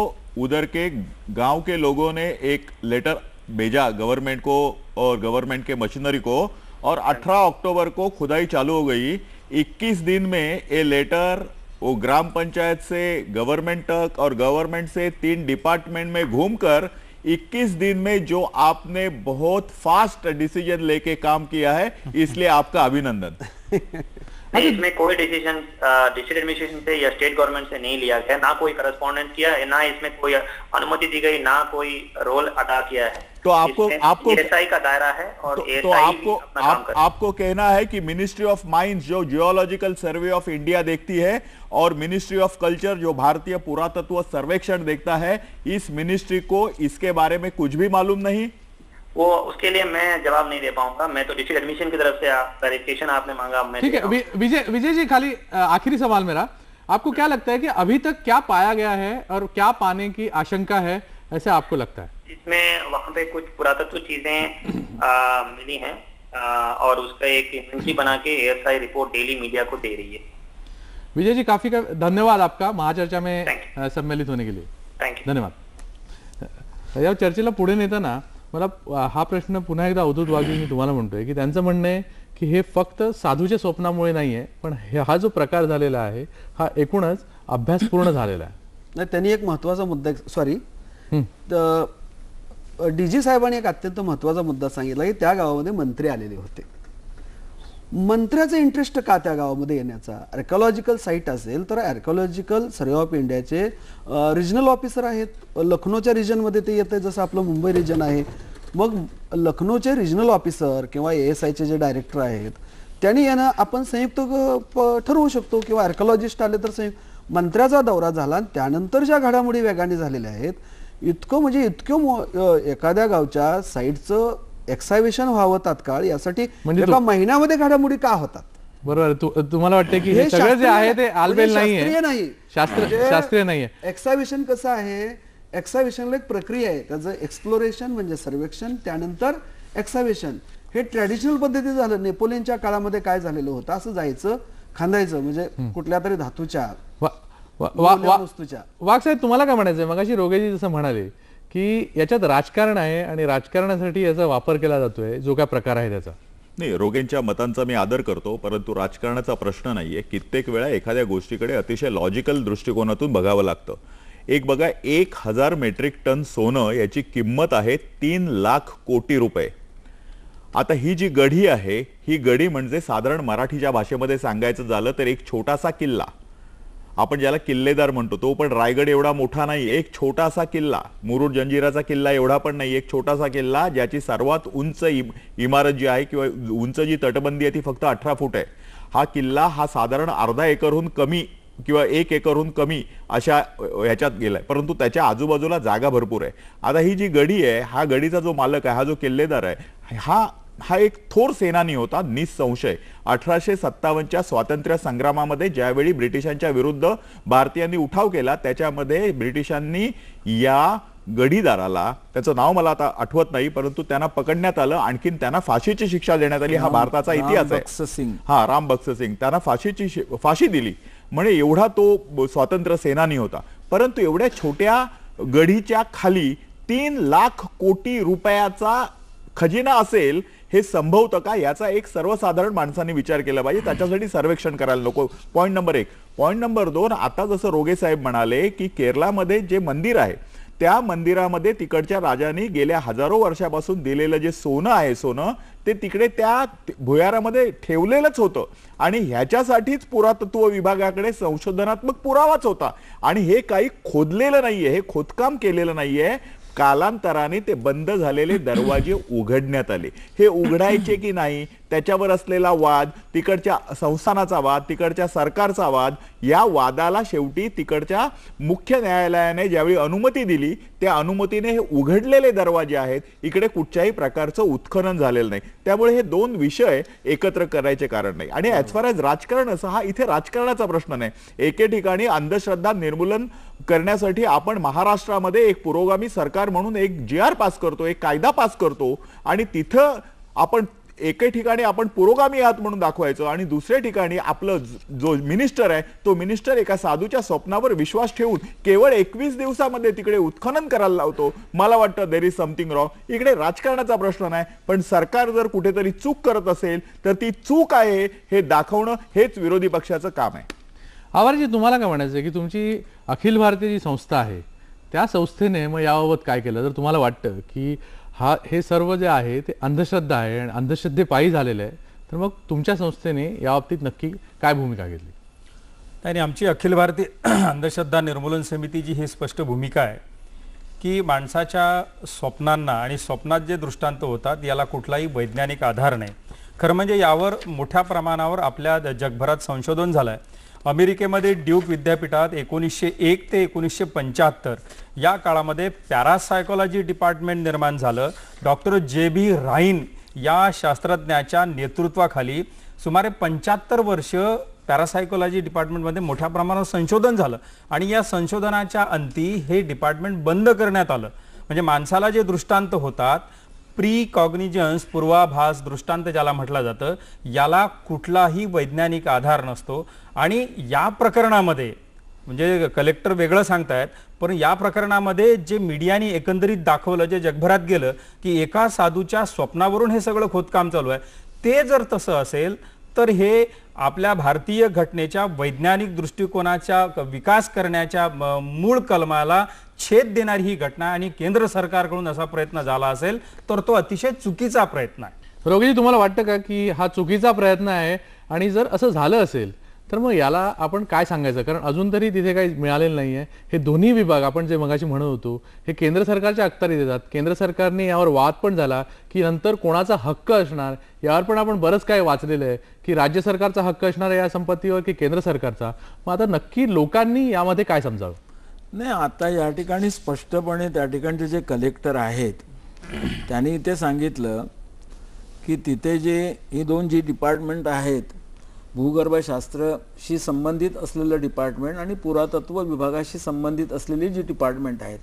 Speaker 4: उधर के गांव के लोगों ने एक लेटर भेजा गवर्नमेंट को और गवर्नमेंट के मशीनरी को और 18 अक्टूबर को खुदाई चालू हो गई 21 दिन में ये लेटर वो ग्राम पंचायत से गवर्नमेंट तक और गवर्नमेंट से तीन डिपार्टमेंट में घूमकर 21 दिन में जो आपने बहुत फास्ट डिसीजन लेके काम किया है इसलिए आपका अभिनंदन
Speaker 7: इसमें कोई डिसीजन डिस्ट्रिक्ट एडमिनिस्ट्रेशन से या स्टेट गवर्नमेंट से नहीं लिया गया ना कोई करस्पॉन्डेंट किया ना इसमें कोई अनुमति दी गई ना कोई रोल अदा किया है
Speaker 4: तो आपको आपको एएसआई
Speaker 7: e का दायरा है और तो, e तो आपको आप,
Speaker 4: आपको कहना है कि मिनिस्ट्री ऑफ माइंस जो जियोलॉजिकल सर्वे ऑफ इंडिया देखती है और मिनिस्ट्री ऑफ कल्चर जो भारतीय पुरातत्व सर्वेक्षण देखता है इस मिनिस्ट्री को इसके बारे में कुछ भी मालूम
Speaker 1: नहीं
Speaker 7: वो उसके लिए मैं जवाब नहीं दे पाऊंगा मैं तो डिस्ट्रिक्ट एडमिशन की तरफ से वेरिफिकेशन आपने मांगा मैं ठीक है
Speaker 1: विजय विजय जी खाली आखिरी सवाल मेरा आपको क्या लगता है कि अभी तक क्या पाया गया है और क्या पाने की आशंका है ऐसे आपको लगता है
Speaker 7: इसमें वहाँ पे कुछ पुरातत्व चीजें मिली हैं और उसका एक इन्वेंट्री बना के एएसआई रिपोर्ट डेली मीडिया को दे रही है
Speaker 1: विजय जी काफी का धन्यवाद आपका महाचर्चा में सम्मिलित होने के लिए थैंक यू धन्यवाद या चर्चेला पुढे ना मला हा प्रश्न पुन्हा एकदा अवधूत वाघी मी तुम्हाला म्हणतोय की त्यांचं म्हणणं आहे की हे फक्त साधूच्या स्वप्नामुळे नाही आहे पण हा जो प्रकार झालेला आहे हा एकूणच अभ्यास पूर्ण झालेला आहे
Speaker 5: नाही त्यांनी एक महत्वाचा मुद्दा सॉरी डी जी साहेबांनी एक अत्यंत महत्वाचा मुद्दा सांगितला की त्या गावामध्ये मंत्री आलेले होते मंत्र्याचं इंटरेस्ट का त्या गावामध्ये येण्याचा आर्कॉलॉजिकल साईट असेल तर आर्कॉलॉजिकल सर्वे ऑफ इंडियाचे रिजनल ऑफिसर आहेत लखनौच्या रिजनमध्ये ते आहे जसं आपलं मुंबई रिजन आहे मग लखनौचे रिजनल ऑफिसर किंवा ए एस आयचे जे डायरेक्टर आहेत त्यांनी यांना आपण संयुक्त ठरवू शकतो किंवा आर्कॉलॉजिस्ट आले तर संयुक्त मंत्र्याचा दौरा झाला आणि त्यानंतर ज्या घडामोडी वेगाने झालेल्या आहेत इतकं म्हणजे इतकं एखाद्या गावच्या साईटचं एक्सायवेशन व्हावं तात्काळ यासाठी म्हणजे एका महिन्यामध्ये घडामोडी का
Speaker 1: होतात बरोबर तुम्हाला वाटतं की हे सगळं जे आहे ते आलबेल म्हणजे नाही शास्त्रीय नाही
Speaker 5: एक्सायवेशन म्हणजे कसं आहे एक्सायवेशनला एक प्रक्रिया आहे त्याचं एक्सप्लोरेशन म्हणजे सर्वेक्षण त्यानंतर एक्सावेशन हे ट्रॅडिशनल पद्धती झालं नेपोलियनच्या काळामध्ये काय झालेलं होतं असं जायचं खांदायचं म्हणजे कुठल्या तरी धातूच्या
Speaker 1: वस्तूच्या वाघ साहेब तुम्हाला काय म्हणायचं मग अशी रोगेजी जसं म्हणाले की याच्यात राजकारण आहे आणि राजकारणासाठी याचा वापर केला जातोय जो काय प्रकार आहे त्याचा नाही रोगेंच्या मतांचा मी आदर
Speaker 4: करतो परंतु राजकारणाचा प्रश्न नाहीये कित्येक वेळा एखाद्या गोष्टीकडे अतिशय लॉजिकल दृष्टिकोनातून बघावं लागतं एक बघा एक हजार मेट्रिक टन सोनं याची किंमत आहे तीन लाख कोटी रुपये आता ही जी गढी आहे ही गढी म्हणजे साधारण मराठीच्या भाषेमध्ये सांगायचं झालं तर एक छोटासा किल्ला आपण ज्याला किल्लेदार म्हणतो तो पण रायगड एवढा मोठा नाही एक छोटासा किल्ला मुरुड जंजिराचा किल्ला एवढा पण नाही एक छोटासा किल्ला ज्याची सर्वात उंच इमारत जी आहे किंवा उंच जी तटबंदी आहे ती फक्त अठरा फूट आहे हा किल्ला हा साधारण अर्धा एकरहून कमी किंवा एक एकरहून कमी अशा ह्याच्यात गेलाय परंतु त्याच्या आजूबाजूला जागा भरपूर आहे आता ही जी गडी आहे हा गडीचा जो मालक आहे हा जो किल्लेदार आहे हा हा एक थोर सेनानी होता निसंशय अठराशे सत्तावन्नच्या स्वातंत्र्य संग्रामामध्ये ज्यावेळी ब्रिटिशांच्या विरुद्ध भारतीयांनी उठाव केला त्याच्यामध्ये ब्रिटिशांनी या गडीदाराला त्याचं नाव मला आता आठवत नाही परंतु त्यांना पकडण्यात आलं आणखीन त्यांना फाशीची शिक्षा देण्यात आली हा भारताचा इतिहास आहे हा राम बक्स सिंग त्यांना फाशीची फाशी दिली म्हणजे एवढा तो स्वातंत्र्य सेनानी होता परंतु एवढ्या छोट्या गढीच्या खाली तीन लाख कोटी रुपयाचा खजिना असेल हे संभवतं का याचा एक सर्वसाधारण माणसाने विचार केला पाहिजे त्याच्यासाठी सर्वेक्षण करायला नको पॉईंट नंबर एक पॉईंट नंबर दोन आता जसं रोगे साहेब म्हणाले की केरळामध्ये जे मंदिर आहे त्या मंदिरामध्ये तिकडच्या राजांनी गेल्या हजारो वर्षापासून दिलेलं जे सोनं आहे सोनं ते तिकडे त्या भुयारामध्ये ठेवलेलंच होतं आणि ह्याच्यासाठीच पुरातत्व विभागाकडे संशोधनात्मक पुरावाच होता आणि हे काही खोदलेलं नाहीये हे खोदकाम केलेलं नाहीये कालांतराने ते बंद झालेले दरवाजे उघडण्यात आले हे उघडायचे की नाही त्याच्यावर असलेला वाद तिकडच्या संस्थानाचा वाद तिकडच्या सरकारचा वाद या वादाला शेवटी तिकडच्या मुख्य न्यायालयाने ज्यावेळी अनुमती दिली त्या अनुमतीने हे उघडलेले दरवाजे आहेत इकडे कुठच्याही प्रकारचं उत्खनन झालेलं नाही त्यामुळे हे दोन विषय एकत्र करायचे कारण नाही आणि ॲज फार ॲज राजकारण असं हा इथे राजकारणाचा प्रश्न नाही एके ठिकाणी अंधश्रद्धा निर्मूलन करण्यासाठी आपण महाराष्ट्रामध्ये एक पुरोगामी सरकार म्हणून एक जी आर पास करतो एक कायदा पास करतो आणि तिथं आपण एके ठिकाणी आपण पुरोगामी आहात म्हणून दाखवायचो आणि दुसऱ्या ठिकाणी आपलं जो मिनिस्टर आहे तो मिनिस्टर एका साधूच्या स्वप्नावर विश्वास ठेवून केवळ एकवीस दिवसामध्ये तिकडे उत्खनन करायला लावतो मला वाटतं देर इज समथिंग रॉंग इकडे राजकारणाचा प्रश्न नाही पण सरकार जर कुठेतरी चूक करत असेल तर ती चूक आहे हे दाखवणं हेच विरोधी पक्षाचं काम आहे
Speaker 1: आवारजी तुम्हाला काय म्हणायचं आहे की तुमची अखिल भारतीय जी संस्था आहे त्या संस्थेने मग याबाबत काय केलं जर तुम्हाला वाटतं की हा हे सर्व जे आहे ते अंधश्रद्धा आहे आणि अंधश्रद्धे पायी झालेले आहे तर मग तुमच्या संस्थेने या बाबतीत नक्की काय भूमिका घेतली आणि आमची अखिल भारतीय अंधश्रद्धा
Speaker 6: निर्मूलन समितीची ही स्पष्ट भूमिका आहे की माणसाच्या स्वप्नांना आणि स्वप्नात जे दृष्टांत होतात याला कुठलाही वैज्ञानिक आधार नाही खरं म्हणजे यावर मोठ्या प्रमाणावर आपल्या जगभरात संशोधन झालं आहे अमेरिकेमध्ये ड्यूक विद्यापीठात एकोणीसशे एक ते एकोणीसशे पंच्याहत्तर या काळामध्ये पॅरासायकोलॉजी डिपार्टमेंट निर्माण झालं डॉक्टर जे बी राईन या शास्त्रज्ञाच्या नेतृत्वाखाली सुमारे पंच्याहत्तर वर्ष पॅरासायकोलॉजी डिपार्टमेंटमध्ये मोठ्या प्रमाणावर संशोधन झालं आणि या संशोधनाच्या अंती हे डिपार्टमेंट बंद करण्यात आलं म्हणजे माणसाला जे दृष्टांत होतात प्री कॉग्निजन्स पूर्वाभास दृष्टांत ज्याला म्हटलं जातं याला कुठलाही वैज्ञानिक आधार नसतो आणि या प्रकरणामध्ये म्हणजे कलेक्टर वेगळं सांगतायत पण या प्रकरणामध्ये जे मीडियाने एकंदरीत दाखवलं जे जगभरात गेलं की एका साधूच्या स्वप्नावरून हे सगळं खोदकाम चालू आहे ते जर तसं असेल तर हे आपल्या भारतीय घटनेच्या वैज्ञानिक दृष्टिकोनाच्या विकास करण्याच्या मूळ कलमाला छेद देणारी ही घटना आणि केंद्र सरकारकडून असा प्रयत्न झाला असेल
Speaker 1: तर तो अतिशय चुकीचा प्रयत्न आहे रोगीजी तुम्हाला वाटतं का की हा चुकीचा प्रयत्न आहे आणि जर असं झालं असेल तर मग याला आपण काय सांगायचं कारण अजून तरी तिथे काही मिळालेलं नाही आहे हे दोन्ही विभाग आपण जे मगाशी म्हणत होतो हे केंद्र सरकारच्या अखत्यारीत देतात केंद्र सरकारने यावर वाद पण झाला की नंतर कोणाचा हक्क असणार यावर पण आपण बरंच काय वाचलेलं आहे की राज्य सरकारचा हक्क असणार आहे या संपत्तीवर की केंद्र सरकारचा मग आता नक्की लोकांनी यामध्ये काय समजावं नाही आता या ठिकाणी स्पष्टपणे त्या ठिकाणचे जे कलेक्टर आहेत
Speaker 3: त्यांनी इथे सांगितलं की तिथे जे ही दोन जी डिपार्टमेंट आहेत भूगर्भशास्त्रशी संबंधित असलेलं डिपार्टमेंट आणि पुरातत्व विभागाशी संबंधित असलेली जी डिपार्टमेंट आहेत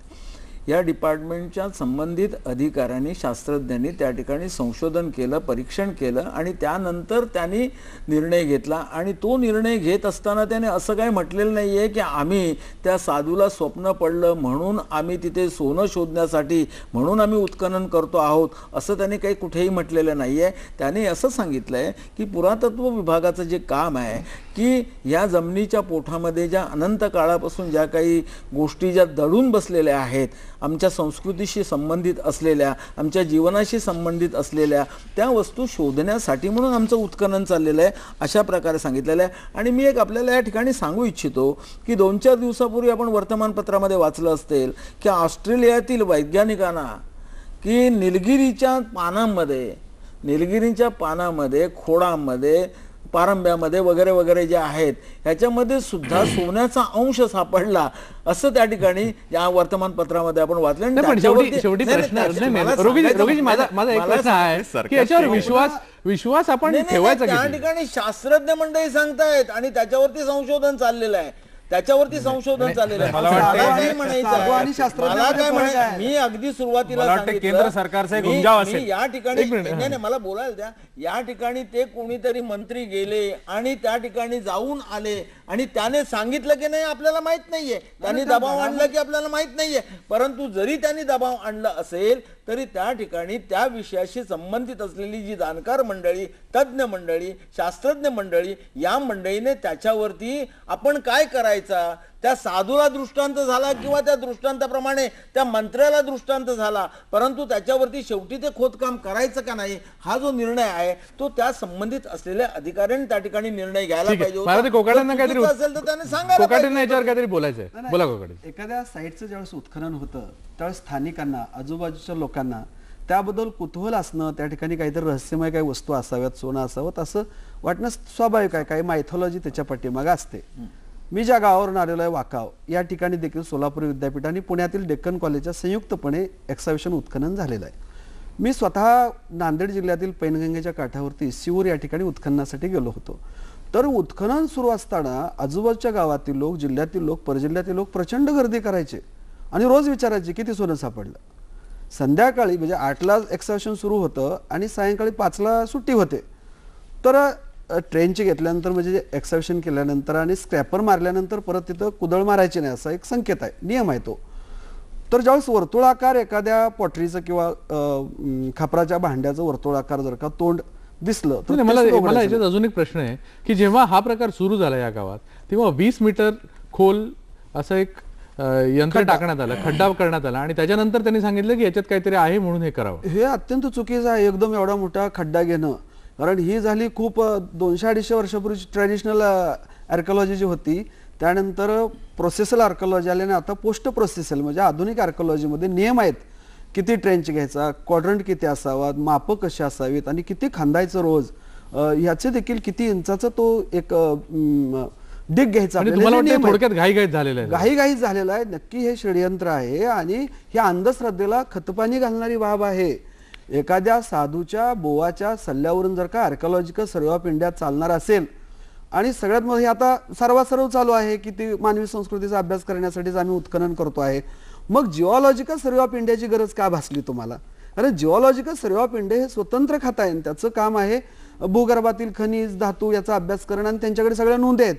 Speaker 3: या डिपार्टमेंटच्या संबंधित अधिकाऱ्यांनी शास्त्रज्ञांनी त्या ठिकाणी संशोधन केलं परीक्षण केलं आणि त्यानंतर त्यांनी निर्णय घेतला आणि तो निर्णय घेत असताना त्याने असं काही म्हटलेलं नाही आहे की आम्ही त्या साधूला स्वप्न पडलं म्हणून आम्ही तिथे सोनं शोधण्यासाठी म्हणून आम्ही उत्खनन करतो आहोत असं त्याने काही कुठेही म्हटलेलं नाही आहे त्याने असं सांगितलं आहे की पुरातत्व विभागाचं जे काम आहे की या जमिनीच्या पोठामध्ये ज्या अनंत काळापासून ज्या काही गोष्टी ज्या दडून बसलेल्या आहेत आमच्या संस्कृतीशी संबंधित असलेल्या आमच्या जीवनाशी संबंधित असलेल्या त्या वस्तू शोधण्यासाठी म्हणून आमचं उत्खनन चाललेलं आहे अशा प्रकारे सांगितलेलं आहे आणि मी एक आपल्याला या ठिकाणी सांगू इच्छितो की दोन चार दिवसापूर्वी आपण वर्तमानपत्रामध्ये वाचलं असेल की ऑस्ट्रेलियातील वैज्ञानिकांना की निलगिरीच्या पानांमध्ये निलगिरीच्या पानामध्ये खोडामध्ये पारंब्यामध्ये वगैरे वगैरे जे आहेत ह्याच्यामध्ये सुद्धा सोन्याचा अंश सापडला असं त्या ठिकाणी या वर्तमानपत्रामध्ये आपण वाचलं याच्यावर विश्वास
Speaker 1: विश्वास आपण त्या
Speaker 3: ठिकाणी शास्त्रज्ञ मंडळी सांगतायत आणि त्याच्यावरती संशोधन चाललेलं आहे त्याच्यावरती म्हणजे संशोधन चाललेलं आहे वाटतं म्हणजे मी अगदी सुरुवातीला केंद्र सरकारचा या ठिकाणी नाही मला बोलायला द्या या ठिकाणी ते कोणीतरी मंत्री गेले आणि त्या ठिकाणी जाऊन आले आणि त्याने सांगितलं की नाही आपल्याला माहित नाहीये त्यांनी दबाव आणला की आपल्याला माहित नाहीये परंतु जरी त्यांनी दबाव आणला असेल तरी त्या ठिकाणी त्या विषयाशी संबंधित असलेली जी जाणकार मंडळी तज्ज्ञ मंडळी शास्त्रज्ञ मंडळी या मंडळीने त्याच्यावरती आपण काय करायचा त्या साधूला दृष्टांत झाला किंवा त्या दृष्टांताप्रमाणे त्या मंत्र्याला दृष्टांत झाला परंतु त्याच्यावरती शेवटी ते खोदकाम करायचं का नाही हा जो निर्णय आहे तो त्या संबंधित असलेल्या अधिकाऱ्यांनी त्या ठिकाणी निर्णय घ्यायला पाहिजे असेल तर
Speaker 1: याच्यावर काहीतरी बोलायचं बोला
Speaker 8: कोकाटे
Speaker 5: एखाद्या साईडचं ज्यावेळेस उत्खनन होतं त्यावेळेस स्थानिकांना आजूबाजूच्या लोकांना त्याबद्दल कुतूहल असणं त्या ठिकाणी काहीतरी रहस्यमय काही वस्तू असाव्यात सोनं असावं असं वाटणं स्वाभाविक आहे काही मायथॉलॉजी त्याच्या पाठीमागं असते मी ज्या गावावरून आलेलो आहे वाकाव या ठिकाणी देखील सोलापूर विद्यापीठ आणि पुण्यातील डेक्कन कॉलेजच्या संयुक्तपणे एक्सावेशन उत्खनन झालेलं आहे मी स्वतः नांदेड जिल्ह्यातील पैनगंगेच्या काठावरती सिऊर या ठिकाणी उत्खननासाठी गेलो होतो तर उत्खनन सुरू असताना आजूबाजूच्या गावातील लोक जिल्ह्यातील लोक परजिल्ह्यातील लोक प्रचंड गर्दी करायचे आणि रोज विचारायचे किती सोनं सापडलं संध्याकाळी म्हणजे आठला एक्सावेशन सुरू होतं आणि सायंकाळी पाचला सुट्टी होते तर ची घेतल्यानंतर म्हणजे एक्सेप्शन केल्यानंतर आणि स्क्रॅपर मारल्यानंतर परत तिथं कुदळ मारायची नाही असा एक संकेत आहे नियम आहे तो तर ज्यावेळेस वर्तुळाकार एखाद्या पॉटरीचं किंवा खापराच्या भांड्याचं वर्तुळाकार जर का तोंड दिसलं तर मला याच्यात
Speaker 1: अजून एक प्रश्न आहे की जेव्हा हा प्रकार सुरू झाला या गावात तेव्हा वीस मीटर खोल असं एक यंत्र टाकण्यात आलं खड्डा करण्यात आला आणि त्याच्यानंतर त्यांनी सांगितलं की याच्यात काहीतरी आहे म्हणून हे करावं
Speaker 5: हे अत्यंत चुकीचं आहे एकदम एवढा मोठा खड्डा घेणं कारण ही झाली खूप दोनशे अडीचशे वर्षापूर्वी ट्रॅडिशनल आर्कोलॉजी जी होती त्यानंतर प्रोसेसल आले आल्याने आता पोस्ट प्रोसेसल म्हणजे आधुनिक मध्ये नियम आहेत किती ट्रेंच घ्यायचा क्वाड्रंट किती असावा मापं कशी असावीत आणि किती खांदायचं रोज ह्याचे देखील किती इंचाचा तो एक डिग घ्यायचा थोडक्यात
Speaker 1: घाई झालेला
Speaker 5: आहे झालेला आहे नक्की हे षडयंत्र आहे आणि ह्या अंधश्रद्धेला खतपाणी घालणारी बाब आहे एखाद्या साधूच्या बोवाच्या सल्ल्यावरून जर का आर्किओलॉजिकल सर्वे ऑफ इंडिया चालणार असेल आणि सगळ्यात मध्ये आता सर्व चालू आहे की ती मानवी संस्कृतीचा अभ्यास करण्यासाठीच आम्ही उत्खनन करतो आहे मग जिओलॉजिकल सर्वे ऑफ इंडियाची गरज का भासली तुम्हाला कारण जिओलॉजिकल सर्वे ऑफ इंडिया हे स्वतंत्र खाता आहे त्याचं काम आहे भूगर्भातील खनिज धातू याचा अभ्यास करणं आणि त्यांच्याकडे सगळ्या नोंद आहेत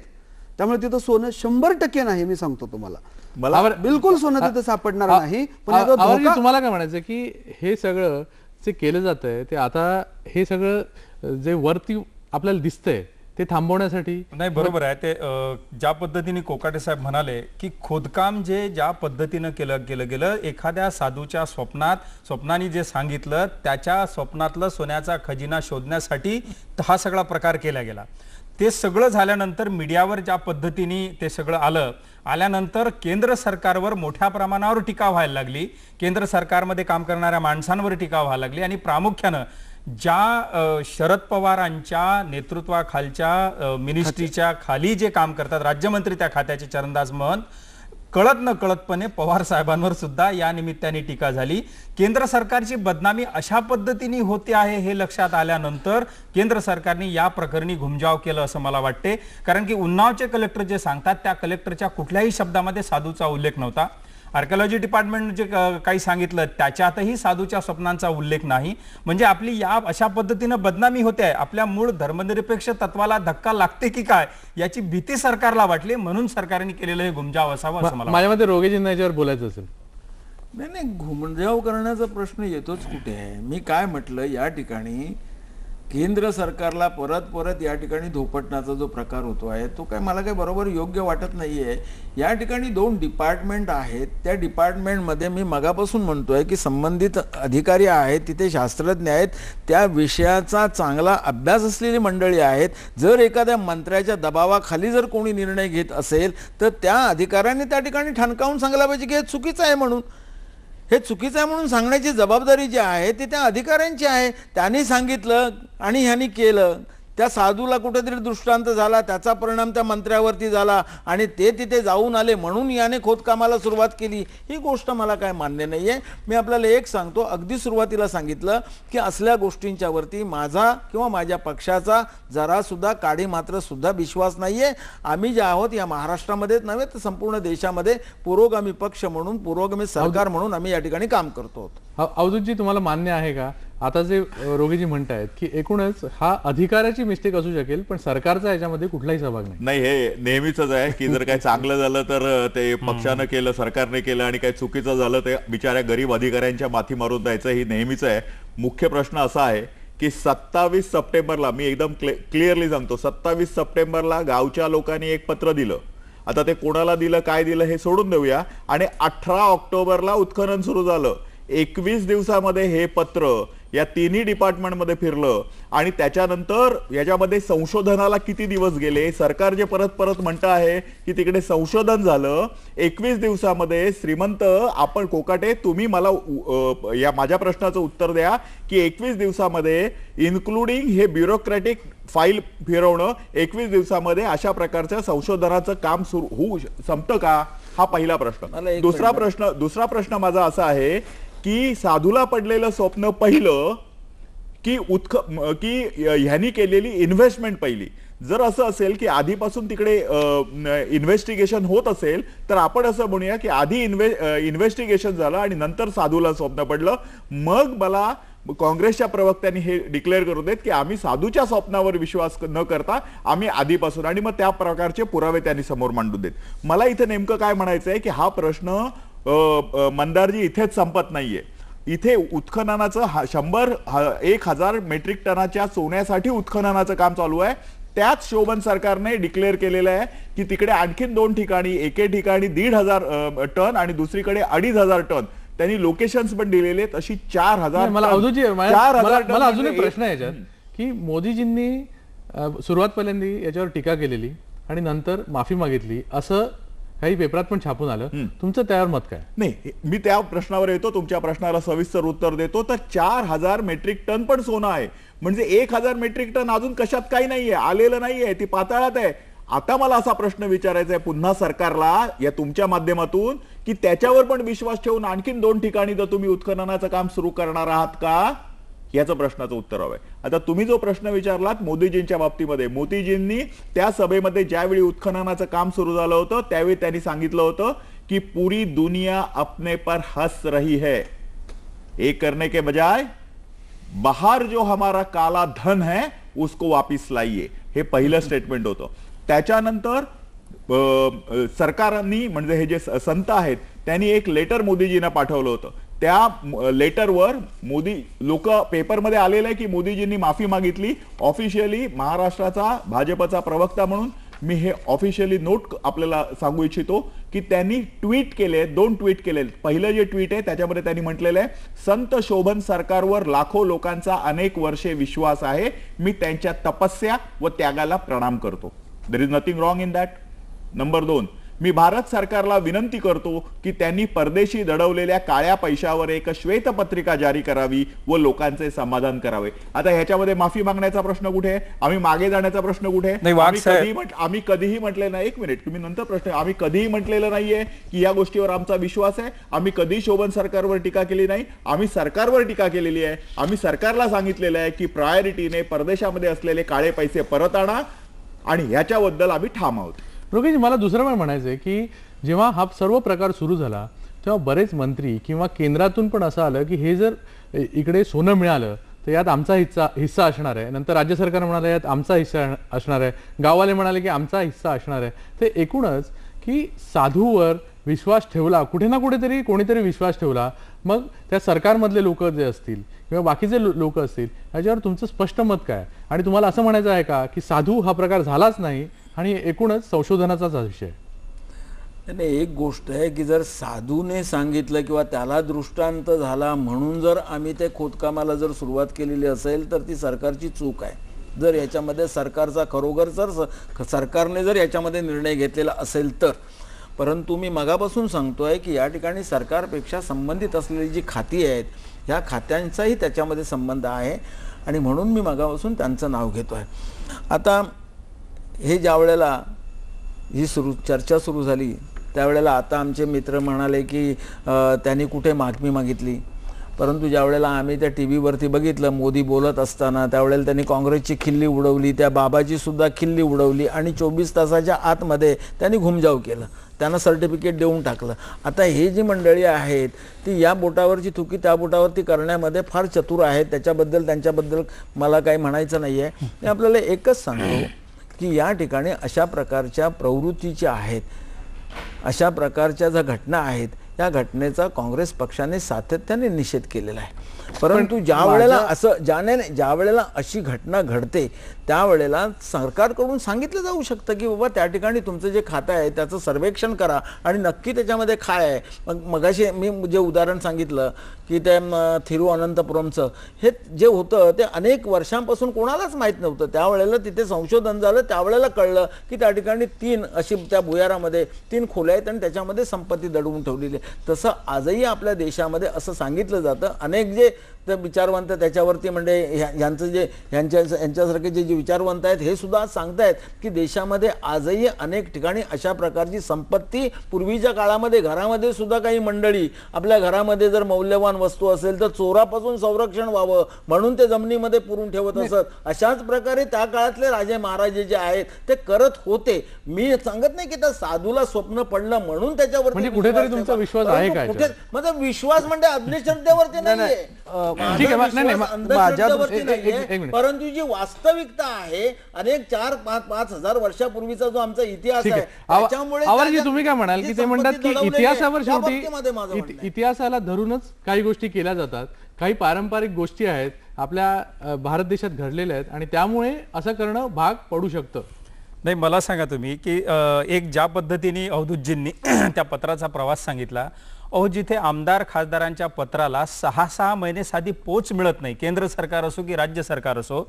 Speaker 5: त्यामुळे तिथं सोनं शंभर टक्के नाही मी सांगतो तुम्हाला
Speaker 1: मला बिलकुल
Speaker 5: सोनं तिथं सापडणार नाही पण तुम्हाला
Speaker 1: काय म्हणायचं की हे सगळं जे केलं जातं आहे ते आता हे सगळं जे वरती आपल्याला दिसतंय ते थांबवण्यासाठी
Speaker 6: नाही बरोबर आहे ते ज्या पद्धतीने कोकाटे साहेब म्हणाले की खोदकाम जे ज्या पद्धतीनं केलं गेलं गेलं एखाद्या साधूच्या स्वप्नात स्वप्नाने जे सांगितलं त्याच्या स्वप्नातलं सोन्याचा खजिना शोधण्यासाठी हा सगळा प्रकार केला गेला ते सगळं झाल्यानंतर मीडियावर ज्या पद्धतीने ते सगळं आलं आल्यानंतर केंद्र सरकारवर मोठ्या प्रमाणावर टीका व्हायला लागली केंद्र सरकारमध्ये काम करणाऱ्या माणसांवर टीका व्हायला लागली आणि प्रामुख्यानं ज्या शरद पवारांच्या नेतृत्वाखालच्या मिनिस्ट्रीच्या खाली जे काम करतात राज्यमंत्री त्या खात्याचे चरणदास महंत कळत न कळतपणे पवार साहेबांवर सुद्धा या निमित्ताने टीका झाली केंद्र सरकारची बदनामी अशा पद्धतीने होते आहे हे लक्षात आल्यानंतर केंद्र सरकारने या प्रकरणी घुमजाव केलं असं मला वाटते कारण की उन्नावचे कलेक्टर जे सांगतात त्या कलेक्टरच्या कुठल्याही शब्दामध्ये साधूचा उल्लेख नव्हता आर्किओलॉजी डिपार्टमेंट जे काही सांगितलं त्याच्यातही साधूच्या स्वप्नांचा उल्लेख नाही म्हणजे आपली या अशा पद्धतीनं बदनामी होते आपल्या मूळ धर्मनिरपेक्ष तत्वाला धक्का लागते की काय याची भीती सरकारला वाटली म्हणून सरकारने केलेलं हे गुमजाव असावं असं मला माझ्या
Speaker 1: मते रोगेजींना याच्यावर बोलायचं असेल
Speaker 3: नाही नाही घुमजाव करण्याचा प्रश्न येतोच कुठे मी काय म्हटलं या ठिकाणी केंद्र सरकारला परत परत या ठिकाणी धोपटण्याचा जो प्रकार होतो आहे तो काय मला काही बरोबर योग्य वाटत नाही आहे या ठिकाणी दोन डिपार्टमेंट आहेत त्या डिपार्टमेंटमध्ये मी मगापासून म्हणतो आहे की संबंधित अधिकारी आहेत तिथे शास्त्रज्ञ आहेत त्या विषयाचा चांगला अभ्यास असलेली मंडळी आहेत जर एखाद्या मंत्र्याच्या दबावाखाली जर कोणी निर्णय घेत असेल तर त्या अधिकाऱ्यांनी त्या ठिकाणी ठणकावून सांगला पाहिजे की हे चुकीचं आहे म्हणून हे चुकीचं आहे म्हणून सांगण्याची जबाबदारी जी आहे ती त्या अधिकाऱ्यांची आहे त्यांनी सांगितलं आणि ह्यांनी केलं त्या साधूला कुठेतरी दृष्टांत झाला त्याचा परिणाम त्या मंत्र्यावरती झाला आणि ते तिथे जाऊन आले म्हणून याने खोदकामाला सुरुवात केली ही गोष्ट मला काय मान्य नाही आहे मी आपल्याला एक सांगतो अगदी सुरुवातीला सांगितलं की असल्या गोष्टींच्यावरती माझा किंवा माझ्या पक्षाचा जरासुद्धा काडी मात्र सुद्धा विश्वास नाही आहे आम्ही जे आहोत या महाराष्ट्रामध्येच नव्हे तर संपूर्ण देशामध्ये पुरोगामी पक्ष म्हणून पुरोगामी सरकार म्हणून आम्ही या ठिकाणी काम करतो
Speaker 1: अवधूतजी तुम्हाला मान्य आहे का आता जे रोगीजी म्हणतायत की एकूणच हा अधिकाराची मिस्टेक असू शकेल पण सरकारचा याच्यामध्ये कुठलाही सहभाग नाही
Speaker 4: नाही हे नेहमीच आहे की जर काही चांगलं झालं तर ते पक्षानं केलं सरकारने केलं आणि काही चुकीचं झालं ते बिचाऱ्या गरीब अधिकाऱ्यांच्या माथी मारून द्यायचं ही नेहमीच आहे मुख्य प्रश्न असा आहे की सत्तावीस सप्टेंबरला मी एकदम क्लिअरली सांगतो सत्तावीस सप्टेंबरला गावच्या लोकांनी एक पत्र दिलं आता ते कोणाला दिलं काय दिलं हे सोडून देऊया आणि अठरा ऑक्टोबरला उत्खनन सुरू झालं एकवीस दिवसामध्ये हे पत्र या तिन्ही डिपार्टमेंटमध्ये फिरलं आणि त्याच्यानंतर याच्यामध्ये संशोधनाला किती दिवस गेले सरकार जे परत परत म्हणत आहे की तिकडे संशोधन झालं एकवीस दिवसामध्ये श्रीमंत आपण कोकाटे तुम्ही मला या माझ्या प्रश्नाचं उत्तर द्या की एकवीस दिवसामध्ये इन्क्लुडिंग हे ब्युरोक्रॅटिक फाईल फिरवणं एकवीस दिवसामध्ये अशा प्रकारच्या संशोधनाचं काम सुरू होऊ संपतं का हा पहिला प्रश्न दुसरा प्रश्न दुसरा प्रश्न माझा असा आहे की साधूला पडलेलं स्वप्न पहिलं की उत्ख की ह्यांनी केलेली इन्व्हेस्टमेंट पहिली जर असं असेल की आधीपासून तिकडे इन्व्हेस्टिगेशन होत असेल तर आपण असं म्हणूया की आधी इन्व्हे इन्व्हेस्टिगेशन झालं आणि नंतर साधूला स्वप्न पडलं मग मला काँग्रेसच्या प्रवक्त्यांनी हे डिक्लेअर करू देत की आम्ही साधूच्या स्वप्नावर विश्वास न करता आम्ही आधीपासून आणि मग त्या प्रकारचे पुरावे त्यांनी समोर मांडू देत मला इथे नेमकं काय म्हणायचं आहे की हा प्रश्न मंदारजी इथेच संपत नाहीये इथे उत्खननाचं शंभर एक हजार मेट्रिक टनाच्या सोन्यासाठी उत्खननाचं काम चालू आहे त्याच शोभन सरकारने डिक्लेअर केलेलं आहे की तिकडे आणखीन दोन ठिकाणी एके ठिकाणी दीड हजार टन आणि दुसरीकडे अडीच हजार टन त्यांनी लोकेशन्स पण दिलेले आहेत अशी चार हजार मला मला अजून एक प्रश्न
Speaker 1: आहे याच्यात की मोदीजींनी सुरुवात पहिल्यांदी याच्यावर टीका केलेली आणि नंतर माफी मागितली असं काही पेपरात पण छापून आलं तुमचं त्यावर मत काय
Speaker 4: नाही मी त्या प्रश्नावर येतो तुमच्या प्रश्नाला सविस्तर उत्तर देतो तर चार हजार मेट्रिक टन पण सोनं आहे म्हणजे एक हजार मेट्रिक टन अजून कशात काही नाहीये आलेलं नाहीये ती पाताळात आहे आता मला असा प्रश्न विचारायचा आहे पुन्हा सरकारला या तुमच्या माध्यमातून की त्याच्यावर पण विश्वास ठेवून आणखीन दोन ठिकाणी जर तुम्ही उत्खननाचं काम सुरू करणार आहात का याचं प्रश्नाचं उत्तर हवं आता तुम्ही जो प्रश्न विचारलात मोदीजींच्या बाबतीमध्ये मोदीजींनी त्या सभेमध्ये ज्यावेळी उत्खननाचं काम सुरू झालं होतं त्यावेळी त्यांनी सांगितलं होतं की पूरी दुनिया अपने पर हंस रही है एक करने के बजाय बाहर जो हमारा काला धन है उसको वापिस लाईये हे पहिलं स्टेटमेंट होतं त्याच्यानंतर सरकारांनी म्हणजे हे जे संत आहेत त्यांनी एक लेटर मोदीजींना पाठवलं होतं त्या लेटरवर मोदी लोक पेपरमध्ये आलेलं आहे की मोदीजींनी माफी मागितली ऑफिशियली महाराष्ट्राचा भाजपचा प्रवक्ता म्हणून मी हे ऑफिशियली नोट आपल्याला सांगू इच्छितो की त्यांनी ट्विट केले दोन ट्विट केले पहिलं जे ट्विट आहे त्याच्यामध्ये त्यांनी म्हटलेलं आहे संत शोभन सरकारवर लाखो लोकांचा अनेक वर्षे विश्वास आहे मी त्यांच्या तपस्या व त्यागाला प्रणाम करतो there is nothing wrong in that number दोन मी भारत सरकारला विनंती करतो की त्यांनी परदेशी दडवलेल्या काळ्या पैशावर एक श्वेतपत्रिका जारी करावी व लोकांचे समाधान करावे आता ह्याच्यामध्ये माफी मागण्याचा प्रश्न कुठे आहे आम्ही मागे जाण्याचा प्रश्न कुठे आम्ही कधीही म्हटले नाही एक मिनिट तुम्ही नंतर प्रश्न आम्ही कधीही म्हटलेलं नाहीये की या गोष्टीवर आमचा विश्वास आहे आम्ही कधी शोभन सरकारवर टीका केली नाही आम्ही सरकारवर टीका केलेली आहे आम्ही सरकारला सांगितलेलं आहे की प्रायोरिटीने परदेशामध्ये असलेले काळे पैसे परत आणा
Speaker 1: आणि ह्याच्याबद्दल आम्ही ठाम आहोत रोगीजी मला दुसरं पण म्हणायचं आहे की जेव्हा हा सर्व प्रकार सुरू झाला तेव्हा बरेच मंत्री किंवा केंद्रातून पण असं आलं की हे जर इकडे सोनं मिळालं तर यात आमचा हिस्सा हिस्सा असणार आहे नंतर राज्य सरकार म्हणाले यात आमचा हिस्सा असणार आहे गाववाले म्हणाले की आमचा हिस्सा असणार आहे ते एकूणच की साधूवर विश्वास ठेवला कुठे ना कुठेतरी कोणीतरी विश्वास ठेवला मग त्या सरकारमधले लोक जे असतील किंवा बाकीचे लोक असतील याच्यावर तुमचं स्पष्ट मत काय आणि तुम्हाला असं म्हणायचं आहे का की साधू हा प्रकार झालाच नाही आणि एकूणच संशोधनाचाच विषय
Speaker 3: नाही एक गोष्ट आहे की जर साधूने सांगितलं किंवा त्याला दृष्टांत झाला म्हणून जर आम्ही ते खोदकामाला जर सुरुवात केलेली असेल तर ती सरकारची चूक आहे जर याच्यामध्ये सरकारचा खरोखर जर सरकारने जर याच्यामध्ये निर्णय घेतलेला असेल तर परंतु मी मगापासून सांगतो आहे की या ठिकाणी सरकारपेक्षा संबंधित असलेली जी खाती आहेत ह्या खात्यांचाही त्याच्यामध्ये संबंध आहे आणि म्हणून मी मगापासून त्यांचं नाव घेतो आहे आता हे ज्या वेळेला ही सुरू चर्चा सुरू झाली त्यावेळेला आता आमचे मित्र म्हणाले की त्यांनी कुठे मागमी मागितली परंतु वेळेला आम्ही त्या टी व्हीवरती बघितलं मोदी बोलत असताना त्यावेळेला त्यांनी काँग्रेसची खिल्ली उडवली त्या बाबाचीसुद्धा खिल्ली उडवली आणि चोवीस तासाच्या आतमध्ये त्यांनी घुमजाव केलं त्यांना सर्टिफिकेट देऊन टाकलं आता हे जी मंडळी आहेत ती या बोटावरची थुकी त्या बोटावरती करण्यामध्ये फार चतुर आहेत त्याच्याबद्दल त्यांच्याबद्दल मला काही म्हणायचं नाही आहे मी आपल्याला एकच सांगतो की या ठिकाणी अशा प्रकारच्या प्रवृत्तीच्या आहेत अशा प्रकारच्या ज्या घटना आहेत या घटनेचा काँग्रेस पक्षाने सातत्याने निषेध केलेला आहे परंतु ज्या वेळेला असं ज्याने ज्या वेळेला अशी घटना घडते त्यावेळेला सरकारकडून सांगितलं जाऊ शकतं की बाबा त्या ठिकाणी तुमचं जे खातं आहे त्याचं सर्वेक्षण करा आणि नक्की त्याच्यामध्ये काय आहे मग मगाशी मी जे उदाहरण सांगितलं की ते थिरुअनंतपुरमचं हे जे होतं ते अनेक वर्षांपासून कोणालाच माहीत नव्हतं त्यावेळेला तिथे संशोधन झालं त्यावेळेला कळलं की त्या ठिकाणी तीन अशी त्या भुयारामध्ये तीन खोल्या आहेत आणि त्याच्यामध्ये संपत्ती दडवून ठेवलेली आहे तसं आजही आपल्या देशामध्ये असं सांगितलं जातं अनेक जे तर विचारवंत त्याच्यावरती म्हणजे यांचं जे यांच्या यांच्यासारखे जे जे विचारवंत आहेत हे सुद्धा सांगतायत की देशामध्ये आजही अनेक ठिकाणी अशा प्रकारची संपत्ती पूर्वीच्या काळामध्ये घरामध्ये सुद्धा काही मंडळी आपल्या घरामध्ये जर मौल्यवान वस्तू असेल तर चोरापासून संरक्षण व्हावं म्हणून ते जमिनीमध्ये पुरून ठेवत असत अशाच प्रकारे त्या काळातले राजे महाराजे जे आहेत ते करत होते मी सांगत नाही की त्या साधूला स्वप्न पडलं म्हणून त्याच्यावर म्हणजे कुठेतरी
Speaker 1: तुमचा विश्वास आहे म्हणजे
Speaker 3: विश्वास म्हणजे अग्निश्रद्धेवरती नाही ठीक आहे परंतु जी वास्तविकता आहे अनेक चार पाच पाच हजार वर्षापूर्वीचा जो आमचा इतिहास आहे त्याच्यामुळे तुम्ही काय म्हणाल की ते म्हणतात की इतिहासावर शेवटी
Speaker 1: इतिहासाला धरूनच काही गोष्टी केल्या जातात काही पारंपरिक गोष्टी आहेत आपल्या भारत देशात घडलेल्या आहेत आणि त्यामुळे असं करणं भाग पडू शकतं
Speaker 6: नाही मला सांगा तुम्ही की एक ज्या पद्धतीने अवधूतजींनी त्या पत्राचा प्रवास सांगितला अहो जिथे आमदार खासदारांच्या पत्राला सहा सहा महिने साधी पोच मिळत नाही केंद्र सरकार असो की राज्य सरकार असो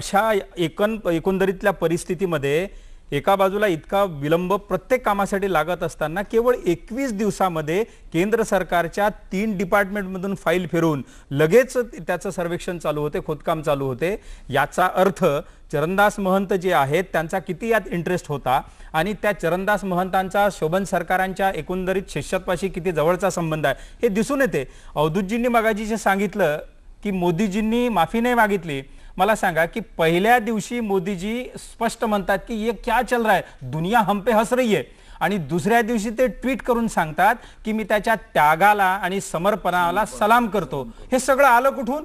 Speaker 6: अशा एकन एकंदरीतल्या परिस्थितीमध्ये एका बाजूला इतका विलंब प्रत्येक कामासाठी लागत असताना केवळ एकवीस दिवसामध्ये केंद्र सरकारच्या तीन डिपार्टमेंटमधून फाईल फिरून लगेच त्याचं सर्वेक्षण चालू होते खोदकाम चालू होते याचा अर्थ चरणदास महंत जे आहेत त्यांचा किती यात इंटरेस्ट होता आणि त्या चरणदास महंतांचा शोभन सरकारांच्या एकंदरीत शिष्यत्वाशी किती जवळचा संबंध आहे हे दिसून येते अवधूतजींनी मगाजी जे सांगितलं की मोदीजींनी माफी नाही मागितली मला सांगा की पहिल्या दिवशी मोदीजी स्पष्ट म्हणतात की ये क्या चल रहा है दुनिया हम पे हस रही है आणि दुसऱ्या दिवशी ते ट्विट करून सांगतात की मी त्याच्या त्यागाला आणि समर्पणाला सलाम करतो हे सगळं आलं कुठून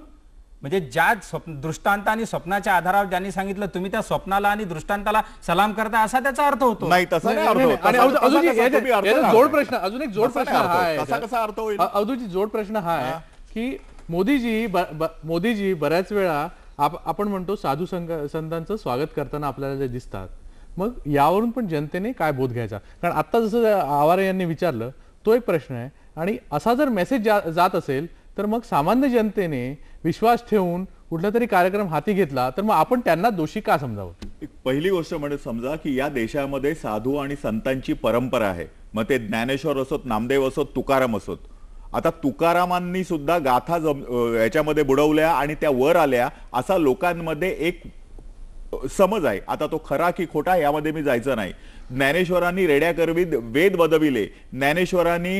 Speaker 6: म्हणजे ज्या स्वप्न दृष्टांत आणि स्वप्नाच्या आधारावर ज्यांनी सांगितलं तुम्ही त्या स्वप्नाला आणि दृष्टांताला
Speaker 1: सलाम करता असा त्याचा अर्थ होतो नाही जोड प्रश्न अजून एक जोड प्रश्न हा जोड प्रश्न हा आहे की मोदीजी मोदीजी बऱ्याच वेळा आपण म्हणतो साधू संघ संतांचं स्वागत करताना आपल्याला जे दिसतात मग यावरून पण जनतेने काय बोध घ्यायचा कारण आत्ता जसं आवारे यांनी विचारलं तो एक प्रश्न आहे आणि असा जर मेसेज जात असेल तर मग सामान्य जनतेने विश्वास ठेवून कुठला तरी कार्यक्रम हाती घेतला तर मग आपण त्यांना दोषी का समजावं पहिली गोष्ट म्हणजे
Speaker 4: समजा की या देशामध्ये साधू आणि संतांची परंपरा आहे मग ते ज्ञानेश्वर असोत नामदेव असोत तुकाराम असोत आता तुकारामांनी सुद्धा गाथा जम याच्यामध्ये बुडवल्या आणि त्या वर आल्या असा लोकांमध्ये एक समज आहे आता तो खरा की खोटा यामध्ये मी जायचं नाही ज्ञानेश्वरांनी रेड्या करवी वेद बदविले ज्ञानेश्वरांनी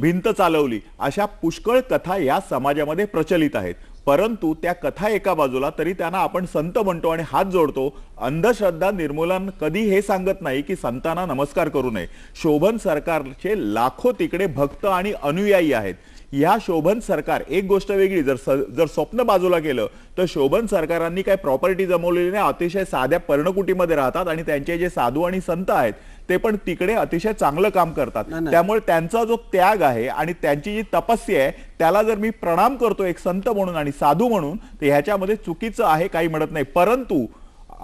Speaker 4: भिंत चालवली अशा पुष्कळ कथा या समाजामध्ये प्रचलित आहेत परंतु त्या कथा एका बाजूला तरी त्यांना आपण संत म्हणतो आणि हात जोडतो अंधश्रद्धा निर्मूलन कधी हे सांगत नाही की संतांना नमस्कार करू नये शोभन सरकारचे लाखो तिकडे भक्त आणि अनुयायी आहेत ह्या शोभन सरकार एक गोष्ट वेगळी जर स जर स्वप्न बाजूला केलं तर शोभन सरकारांनी काय प्रॉपर्टी जमवलेली नाही अतिशय साध्या पर्णकुटीमध्ये राहतात आणि त्यांचे जे साधू आणि संत आहेत ते पण तिकडे अतिशय चांगलं काम करतात त्यामुळे त्यांचा जो त्याग आहे आणि त्यांची जी तपस्या आहे त्याला जर मी प्रणाम करतो एक संत म्हणून आणि साधू म्हणून तर ह्याच्यामध्ये चुकीचं आहे काही म्हणत नाही परंतु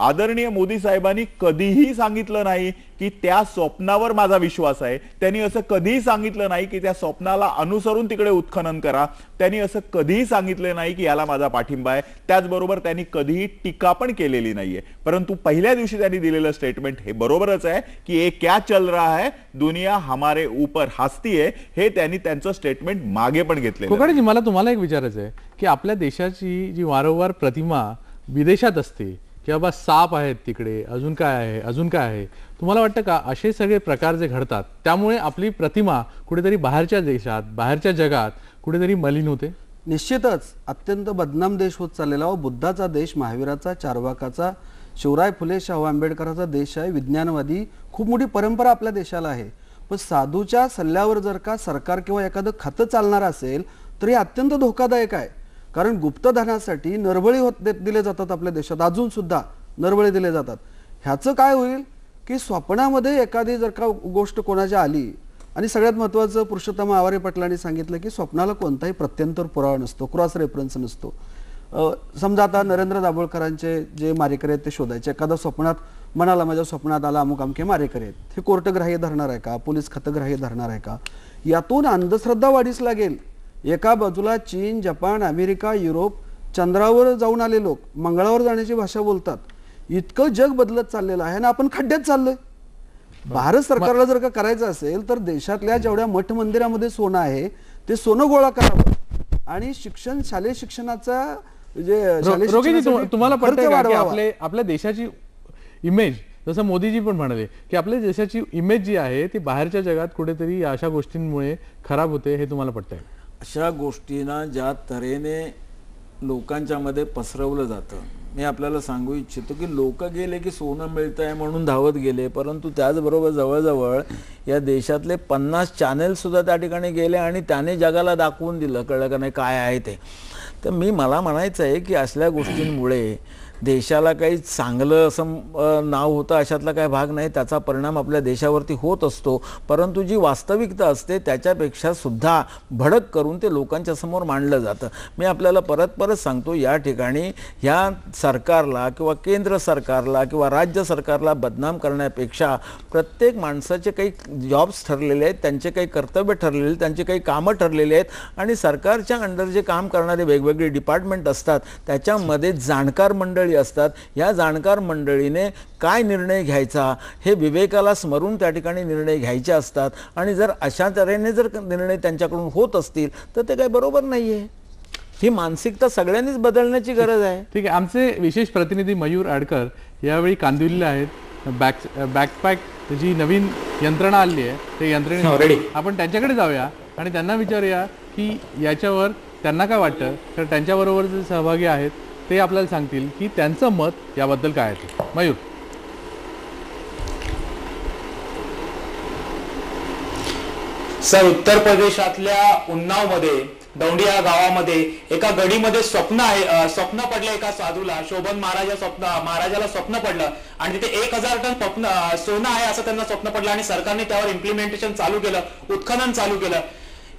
Speaker 4: आदरणीय मोदी साहेबांनी कधीही सांगितलं नाही की त्या स्वप्नावर माझा विश्वास आहे त्यांनी असं कधीही सांगितलं नाही की त्या स्वप्नाला अनुसरून तिकडे उत्खनन करा त्यांनी असं कधीही सांगितलं नाही की याला माझा पाठिंबा आहे त्याचबरोबर त्यांनी कधीही टीका पण केलेली नाहीये परंतु पहिल्या दिवशी त्यांनी दिलेलं स्टेटमेंट हे बरोबरच आहे की हे क्या चल रहा है दुनिया हमारे ऊपर हसती आहे हे त्यांनी त्यांचं स्टेटमेंट मागे पण घेतले
Speaker 1: मला तुम्हाला एक विचारायचं आहे की आपल्या देशाची जी वारंवार प्रतिमा विदेशात असते की बाबा साप आहेत तिकडे अजून काय आहे अजून काय आहे तुम्हाला वाटतं का असे सगळे प्रकार जे घडतात त्यामुळे आपली प्रतिमा कुठेतरी बाहेरच्या देशात बाहेरच्या जगात कुठेतरी मलिन होते निश्चितच अत्यंत बदनाम
Speaker 5: देश होत चाललेला व हो बुद्धाचा देश महावीराचा चारवाकाचा शिवराय फुले शाहू आंबेडकरांचा देश आहे विज्ञानवादी खूप मोठी परंपरा आपल्या देशाला आहे पण साधूच्या सल्ल्यावर जर का सरकार किंवा एखादं खातं चालणार असेल तर हे अत्यंत धोकादायक आहे कारण गुप्तधनासाठी नरबळी होत दिले जातात आपल्या देशात अजून सुद्धा नरबळी दिले जातात ह्याचं काय होईल की स्वप्नामध्ये एखादी जर का गोष्ट कोणाच्या आली आणि सगळ्यात महत्त्वाचं पुरुषोत्तम आवारे पटलांनी सांगितलं की स्वप्नाला कोणताही प्रत्यंतर पुरावा नसतो क्रॉस रेफरन्स नसतो समजा आता नरेंद्र दाभोळकरांचे जे मारेकरी आहेत ते शोधायचे एखादा स्वप्नात मनाला माझ्या स्वप्नात आला अमुक अमके मारेकरी आहेत हे कोर्टग्राह्य धरणार आहे का पोलीस खतग्राह्य धरणार आहे का यातून अंधश्रद्धा वाढीस लागेल एका बाजूला चीन जपान अमेरिका युरोप चंद्रावर जाऊन आले लोक मंगळावर जाण्याची भाषा बोलतात इतकं जग बदलत चाललेलं आहे आणि आपण खड्ड्यात चाललोय भारत सरकारला जर का करायचं असेल तर देशातल्या जेवढ्या मठ मंदिरामध्ये सोनं आहे ते सोनं गोळा करावं
Speaker 1: आणि शिक्षण
Speaker 5: शालेय शिक्षणाचा जे म्हणजे तुम्हाला आपले
Speaker 1: आपल्या देशाची इमेज जसं मोदीजी पण म्हणाले की आपल्या देशाची इमेज जी आहे ती बाहेरच्या जगात कुठेतरी अशा गोष्टींमुळे खराब होते हे तुम्हाला पटतंय
Speaker 3: अशा गोष्टींना ज्या तऱ्हेने लोकांच्यामध्ये पसरवलं जातं मी आपल्याला सांगू इच्छितो की लोक गेले की सोनं मिळतं आहे म्हणून धावत गेले परंतु त्याचबरोबर जवळजवळ या देशातले पन्नास चॅनेलसुद्धा त्या ठिकाणी गेले आणि त्याने जगाला दाखवून दिलं कळलं का नाही काय आहे ते तर मी मला म्हणायचं आहे की असल्या गोष्टींमुळे देशाला काही चांगलं असं नाव होतं अशातला काही भाग नाही त्याचा परिणाम आपल्या देशावरती होत असतो परंतु जी वास्तविकता असते त्याच्यापेक्षा सुद्धा भडक करून ते लोकांच्या समोर मांडलं जातं मी आपल्याला परत परत सांगतो या ठिकाणी ह्या सरकारला किंवा केंद्र सरकारला किंवा राज्य सरकारला बदनाम करण्यापेक्षा प्रत्येक माणसाचे काही जॉब्स ठरलेले आहेत त्यांचे काही कर्तव्य ठरलेले त्यांचे काही कामं ठरलेले आहेत आणि सरकारच्या अंडर जे काम करणारे वेगवेगळे डिपार्टमेंट असतात त्याच्यामध्ये जाणकार मंडळ मंडळी असतात ह्या जाणकार मंडळीने काय निर्णय घ्यायचा हे विवेकाला स्मरून त्या ठिकाणी निर्णय घ्यायचे असतात आणि जर अशा तऱ्हेने जर
Speaker 1: निर्णय त्यांच्याकडून होत असतील तर ते काही बरोबर नाही ही मानसिकता सगळ्यांनीच बदलण्याची गरज आहे ठीक आहे आमचे विशेष प्रतिनिधी मयूर आडकर यावेळी कांदिवलीला आहेत बॅक बॅकपॅक जी नवीन यंत्रणा आली आहे ते यंत्रणे हो, आपण त्यांच्याकडे जाऊया आणि त्यांना विचारूया की याच्यावर त्यांना काय वाटतं तर त्यांच्याबरोबर जे सहभागी आहेत ते आपल्याला सांगतील की त्यांचं मत याबद्दल काय आहे मयूर सर उत्तर
Speaker 9: प्रदेशातल्या मध्ये दौंडी या गावामध्ये एका गडीमध्ये स्वप्न आहे स्वप्न पडलं एका साधूला शोभन महाराजा स्वप्न महाराजाला स्वप्न पडलं आणि तिथे एक हजार टन स्वप्न सोनं आहे असं त्यांना स्वप्न पडलं आणि सरकारने त्यावर इम्प्लिमेंटेशन चालू केलं उत्खनन चालू केलं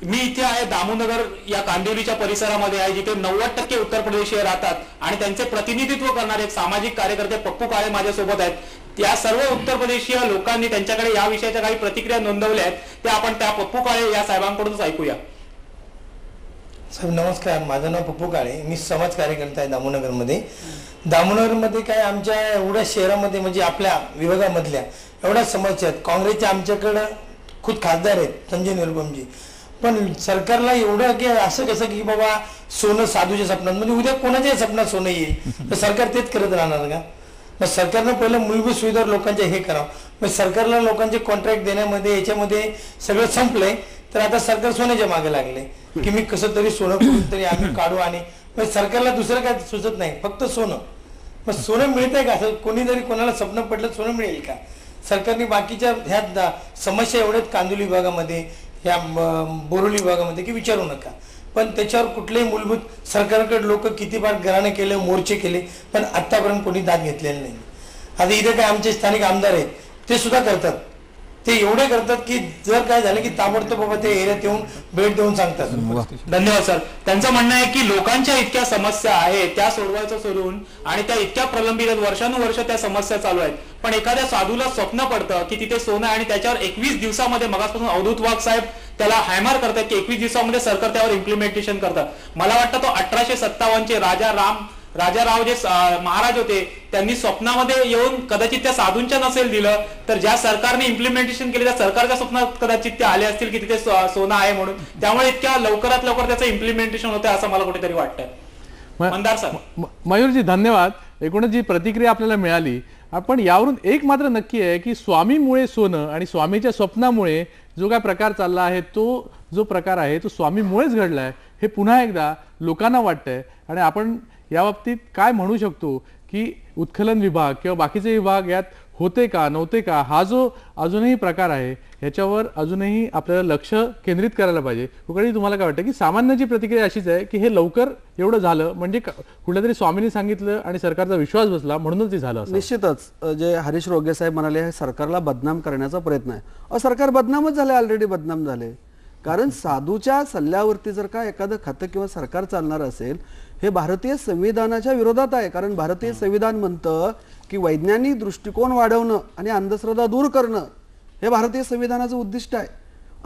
Speaker 9: मी इथे आहे दामोनगर या कांदिवलीच्या परिसरामध्ये आहे जिथे नव्वद टक्के उत्तर प्रदेशीय राहतात आणि त्यांचे प्रतिनिधित्व करणारे एक सामाजिक कार्यकर्ते पप्पू काळे माझ्यासोबत आहेत त्या सर्व उत्तर प्रदेशीय लोकांनी त्यांच्याकडे या विषयाच्या काही प्रतिक्रिया नोंदवल्या आहेत त्या आपण त्या पप्पू काळे या साहेबांकडूनच ऐकूया
Speaker 8: सर नमस्कार माझं नाव पप्पू काळे मी समाज कार्यकर्ता आहे दामोनगरमध्ये दामोनगरमध्ये काय आमच्या एवढ्या शहरामध्ये म्हणजे आपल्या विभागामधल्या एवढ्या समस्या आहेत काँग्रेसच्या आमच्याकडं खुद खासदार आहेत संजय निरुपमजी पण सरकारला एवढं की असं कसं की बाबा सोनं साधूच्या स्वप्नात म्हणजे उद्या कोणाच्याही स्वप्नात सोनं येईल तर सरकार तेच करत राहणार का मग सरकारनं पहिलं मूलभूत सुविधा लोकांच्या हे करावं मग सरकारला लोकांचे कॉन्ट्रॅक्ट देण्यामध्ये याच्यामध्ये सगळं संपलंय तर आता सरकार सोन्याच्या मागे लागले की मी कसं तरी सोनं तरी आम्ही काढू आणि मग सरकारला दुसरं काय सुचत नाही फक्त सोनं मग सोनं मिळतंय का असं कोणी जरी कोणाला स्वप्न पडलं सोनं मिळेल का सरकारने बाकीच्या ह्या समस्या एवढ्यात कांदोली विभागामध्ये ह्या बोरोली विभागामध्ये की विचारू नका पण त्याच्यावर कुठलेही मूलभूत सरकारकडे लोक किती बार घराणे केले मोर्चे केले पण आत्तापर्यंत कोणी दाद घेतलेले नाही आता इथे काय आमचे स्थानिक आमदार आहेत ते सुद्धा करतात ते एवढे करतात की जर काय झालं की ताबडतोब बाबा ते एरियात
Speaker 9: येऊन भेट देऊन सांगतात धन्यवाद सर त्यांचं म्हणणं आहे की लोकांच्या इतक्या समस्या आहेत त्या सोडवायचं सोडून आणि त्या इतक्या प्रलंबित वर्षानुवर्ष त्या समस्या चालू आहेत पण एखाद्या साधूला स्वप्न पडतं की तिथे सोनं आणि त्याच्यावर एकवीस दिवसामध्ये मगासपासून अवधूत वाघ साहेब त्याला हायमार करतात की एकवीस दिवसामध्ये सरकार त्यावर इम्प्लिमेंटेशन करतात मला वाटतं तो अठराशे चे राजा राम राजा राव जे महाराज होते त्यांनी स्वप्नामध्ये येऊन कदाचित त्या साधूंच्या नसेल दिलं तर ज्या सरकारने इम्प्लिमेंटेशन केले त्या सरकारच्या स्वप्नात कदाचित ते आले असतील की तिथे सोनं आहे म्हणून त्यामुळे इतक्या लवकरात लवकर त्याचं इम्प्लिमेंटेशन होतं असं मला कुठेतरी वाटतं मंदार
Speaker 1: सर मयूरजी धन्यवाद एकूणच जी प्रतिक्रिया आपल्याला मिळाली आपण यावरून एक मात्र नक्की आहे की स्वामीमुळे सोनं आणि स्वामीच्या स्वप्नामुळे जो काय प्रकार चालला आहे तो जो प्रकार आहे तो स्वामीमुळेच घडला आहे हे पुन्हा एकदा लोकांना वाटतंय आणि आपण याबाबतीत काय म्हणू शकतो की उत्खलन विभाग किंवा बाकीचे विभाग यात होते का नव्हते का हा जो अजूनही प्रकार आहे ह्याच्यावर अजूनही आपल्याला लक्ष केंद्रित करायला पाहिजे कुकडी तुम्हाला काय वाटतं की सामान्य जी प्रतिक्रिया अशीच आहे की हे लवकर एवढं झालं म्हणजे कुठल्या तरी स्वामींनी सांगितलं आणि सरकारचा विश्वास बसला म्हणूनच ते झालं
Speaker 5: निश्चितच जे हरीश रोगे साहेब म्हणाले हे सरकारला बदनाम करण्याचा प्रयत्न आहे सरकार बदनामच झाले ऑलरेडी बदनाम झाले कारण साधूच्या सल्ल्यावरती जर का एखादं खतं किंवा सरकार चालणार असेल हे भारतीय संविधानाच्या विरोधात आहे कारण भारतीय संविधान म्हणतं की वैज्ञानिक दृष्टिकोन वाढवणं आणि अंधश्रद्धा दूर करणं हे भारतीय संविधानाचं उद्दिष्ट आहे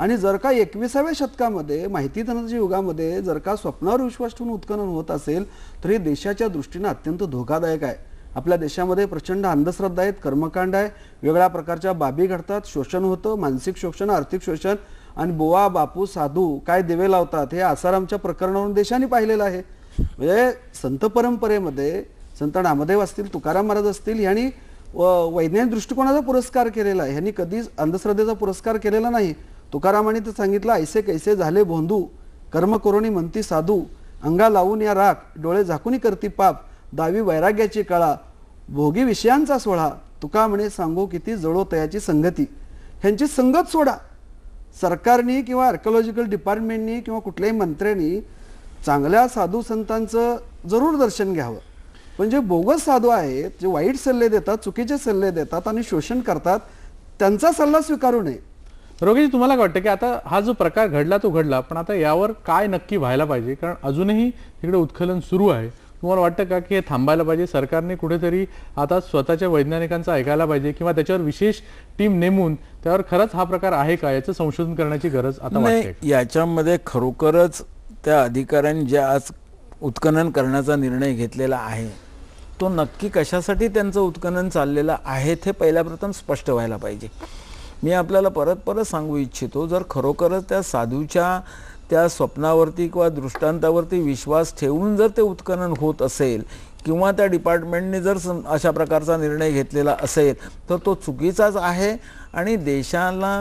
Speaker 5: आणि जर का एकविसाव्या शतकामध्ये माहिती तंत्रच्या युगामध्ये जर का स्वप्नावर विश्वास ठेवून उत्खनन होत असेल तर हे देशाच्या दृष्टीनं अत्यंत धोकादायक आहे आपल्या देशामध्ये प्रचंड अंधश्रद्धा आहेत कर्मकांड आहे वेगळ्या प्रकारच्या बाबी घडतात शोषण होतं मानसिक शोषण आर्थिक शोषण आणि बोवा बापू साधू काय दिवे लावतात हे आसारामच्या प्रकरणावरून देशाने पाहिलेलं आहे म्हणजे संत परंपरेमध्ये संत नामदेव असतील तुकाराम महाराज असतील यांनी वैज्ञानिक दृष्टिकोनाचा पुरस्कार केलेला आहे यांनी कधीच अंधश्रद्धेचा पुरस्कार केलेला नाही तुकारामाने तर सांगितलं ऐसे कैसे झाले भोंदू कर्म करोनी म्हणती साधू अंगा लावून या राख डोळे झाकुनी करती पाप दावी वैराग्याची कळा भोगी विषयांचा सोहळा तुका म्हणे सांगू किती जळो तयाची संगती ह्यांची संगत सोडा सरकारनी किंवा आर्कोलॉजिकल डिपार्टमेंटनी किंवा कुठल्याही मंत्र्यांनी चांगल्या साधू संतांचं जरूर दर्शन घ्यावं पण जे म्हणजे बोगस साधू आहेत जे वाईट सल्ले देतात चुकीचे सल्ले देतात आणि शोषण करतात त्यांचा सल्ला स्वीकारू नये
Speaker 1: रोगीजी तुम्हाला काय वाटतं की आता हा जो प्रकार घडला तो घडला पण आता यावर काय नक्की व्हायला पाहिजे कारण अजूनही तिकडे उत्खलन सुरू आहे तुम्हाला वाटतं का की हे थांबायला पाहिजे सरकारने कुठेतरी आता स्वतःच्या वैज्ञानिकांचं ऐकायला पाहिजे किंवा त्याच्यावर विशेष टीम नेमून त्यावर खरंच हा प्रकार आहे का याचं संशोधन करण्याची गरज आता
Speaker 3: याच्यामध्ये खरोखरच त्या अधिकाऱ्यांनी ज्या आज उत्खनन करण्याचा निर्णय घेतलेला आहे तो नक्की कशासाठी त्यांचं उत्खनन चाललेलं आहे ते पहिल्याप्रथम स्पष्ट व्हायला पाहिजे मी आपल्याला परत परत सांगू इच्छितो जर खरोखरच त्या साधूच्या त्या स्वप्नावरती किंवा दृष्टांतावरती विश्वास ठेवून जर ते उत्खनन होत असेल किंवा त्या डिपार्टमेंटने जर अशा प्रकारचा निर्णय घेतलेला असेल तर तो चुकीचाच आहे आणि देशाला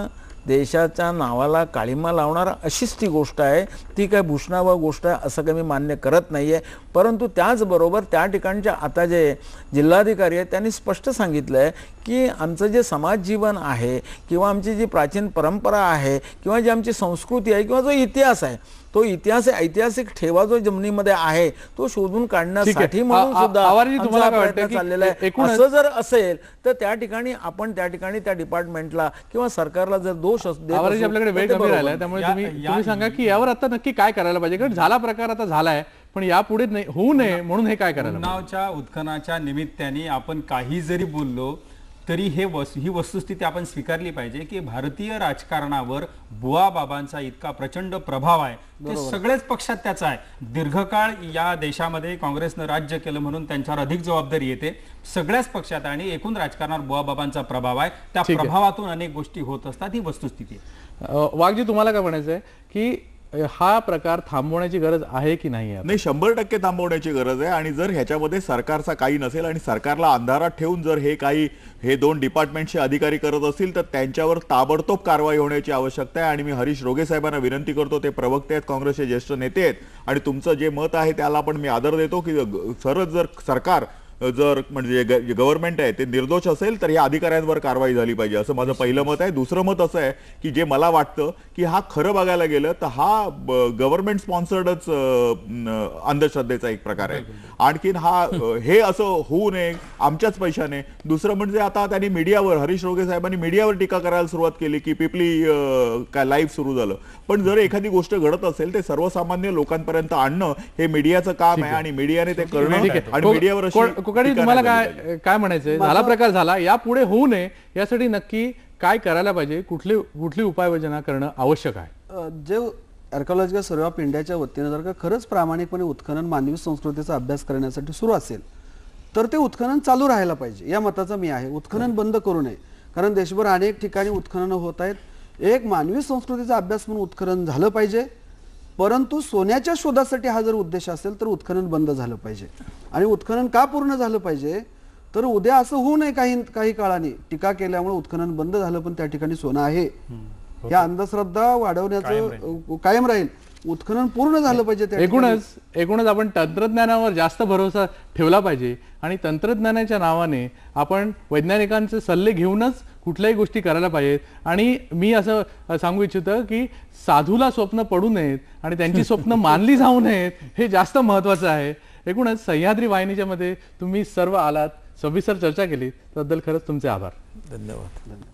Speaker 3: देशाच्या नावाला काळिमा लावणार अशीच ती गोष्ट आहे ती काय भूषणावह गोष्ट आहे असं काही मी मान्य करत नाही आहे परंतु त्याचबरोबर त्या ठिकाणचे आता जे जिल्हाधिकारी आहेत त्यांनी स्पष्ट सांगितलं आहे की आमचं जे समाजजीवन आहे किंवा आमची जी प्राचीन परंपरा आहे किंवा जी आमची संस्कृती आहे किंवा जो इतिहास आहे तो इतिहास ऐतिहासिक ठेवा जो जमिनीमध्ये आहे तो शोधून काढण्यासाठी म्हणून सुद्धा चाललेला आहे असं जर असेल तर त्या ठिकाणी आपण त्या ठिकाणी त्या डिपार्टमेंटला किंवा सरकारला जर दोष आपल्याकडे वेळ कमी राहिला त्यामुळे
Speaker 1: तुम्ही सांगा की यावर आता नक्की काय करायला पाहिजे कारण झाला प्रकार आता झालाय पण यापुढे होऊ नये म्हणून हे काय करायला
Speaker 6: नावच्या उत्खनाच्या निमित्ताने आपण काही जरी बोललो तरी हे वस ही वस्तुस्थिती आपण स्वीकारली पाहिजे की भारतीय राजकारणावर बुवा बाबांचा इतका प्रचंड प्रभाव आहे ते सगळेच पक्षात त्याचा आहे दीर्घकाळ या देशामध्ये काँग्रेसनं राज्य केलं म्हणून त्यांच्यावर अधिक जबाबदारी येते सगळ्याच पक्षात आणि एकूण राजकारणावर बुवा बाबांचा प्रभाव आहे त्या प्रभावातून अनेक गोष्टी होत असतात ही वस्तुस्थिती
Speaker 1: आहे वाघजी तुम्हाला काय म्हणायचं आहे की म्हणजे हा प्रकार थांबवण्याची गरज आहे की नाही नाही शंभर टक्के थांबवण्याची गरज आहे आणि
Speaker 4: जर ह्याच्यामध्ये सरकारचा काही नसेल आणि सरकारला अंधारात ठेवून जर हे काही हे दोन डिपार्टमेंटचे अधिकारी करत असतील तर त्यांच्यावर ताबडतोब कारवाई होण्याची आवश्यकता आहे आणि मी हरीश रोगे साहेबांना विनंती करतो ते प्रवक्ते आहेत काँग्रेसचे ज्येष्ठ नेते आहेत आणि तुमचं जे मत आहे त्याला पण मी आदर देतो की सरळ जर सरकार जर म्हणजे गव्हर्नमेंट आहे ते निर्दोष असेल तर या अधिकाऱ्यांवर कारवाई झाली पाहिजे असं माझं पहिलं मत आहे दुसरं मत असं आहे की जे मला वाटतं की हा खरं बघायला गेलं तर हा गव्हर्नमेंट स्पॉन्सर्डच अंधश्रद्धेचा एक प्रकार आहे आणखीन हा हे असं होऊ नये आमच्याच पैशाने दुसरं म्हणजे आता त्यांनी मीडियावर हरीश रोगे साहेबांनी मीडियावर टीका करायला सुरुवात केली की पिपली काय लाईव्ह सुरू झालं पण जर एखादी गोष्ट घडत असेल ते सर्वसामान्य लोकांपर्यंत आणणं हे मीडियाचं काम आहे आणि मीडियाने ते करणं आणि मीडियावर कुकाडी तुम्हाला काय
Speaker 1: काय म्हणायचंय झाला प्रकार झाला यापुढे होऊ नये यासाठी नक्की काय करायला पाहिजे कुठली कुठली उपाययोजना करणं आवश्यक
Speaker 5: आहे जे आर्कॉलॉजिकल सर्व ऑफ इंडियाच्या वतीने जर का खरंच प्रामाणिकपणे उत्खनन मानवी संस्कृतीचा अभ्यास करण्यासाठी सुरू असेल तर ते उत्खनन चालू राहायला पाहिजे या मताचा मी आहे उत्खनन बंद करू नये कारण देशभर अनेक ठिकाणी उत्खनन होत आहेत एक मानवी संस्कृतीचा अभ्यास म्हणून उत्खनन झालं पाहिजे परंतु सोन्याच्या शोधासाठी हा जर उद्देश असेल तर उत्खनन बंद झालं पाहिजे आणि उत्खनन का पूर्ण झालं पाहिजे तर उद्या असं होऊ नये काही काही काळाने टीका केल्यामुळे उत्खनन बंद झालं पण त्या ठिकाणी सोनं आहे
Speaker 1: हो.
Speaker 5: या अंधश्रद्धा वाढवण्याचं कायम राहील उत्खनन पूर्ण झालं पाहिजे एकूणच
Speaker 1: एकूणच आपण तंत्रज्ञानावर जास्त भरोसा ठेवला पाहिजे आणि तंत्रज्ञानाच्या नावाने आपण वैज्ञानिकांचे सल्ले घेऊनच कुठल्याही गोष्टी करायला पाहिजेत आणि मी असं सांगू इच्छितं की साधूला स्वप्न पडू नयेत आणि त्यांची स्वप्न मानली जाऊ नयेत हे जास्त महत्वाचं आहे एकूणच सह्याद्री वाहिनीच्या मध्ये तुम्ही सर्व आलात सविस्तर चर्चा केली त्याबद्दल खरंच तुमचे आभार धन्यवाद
Speaker 5: धन्यवाद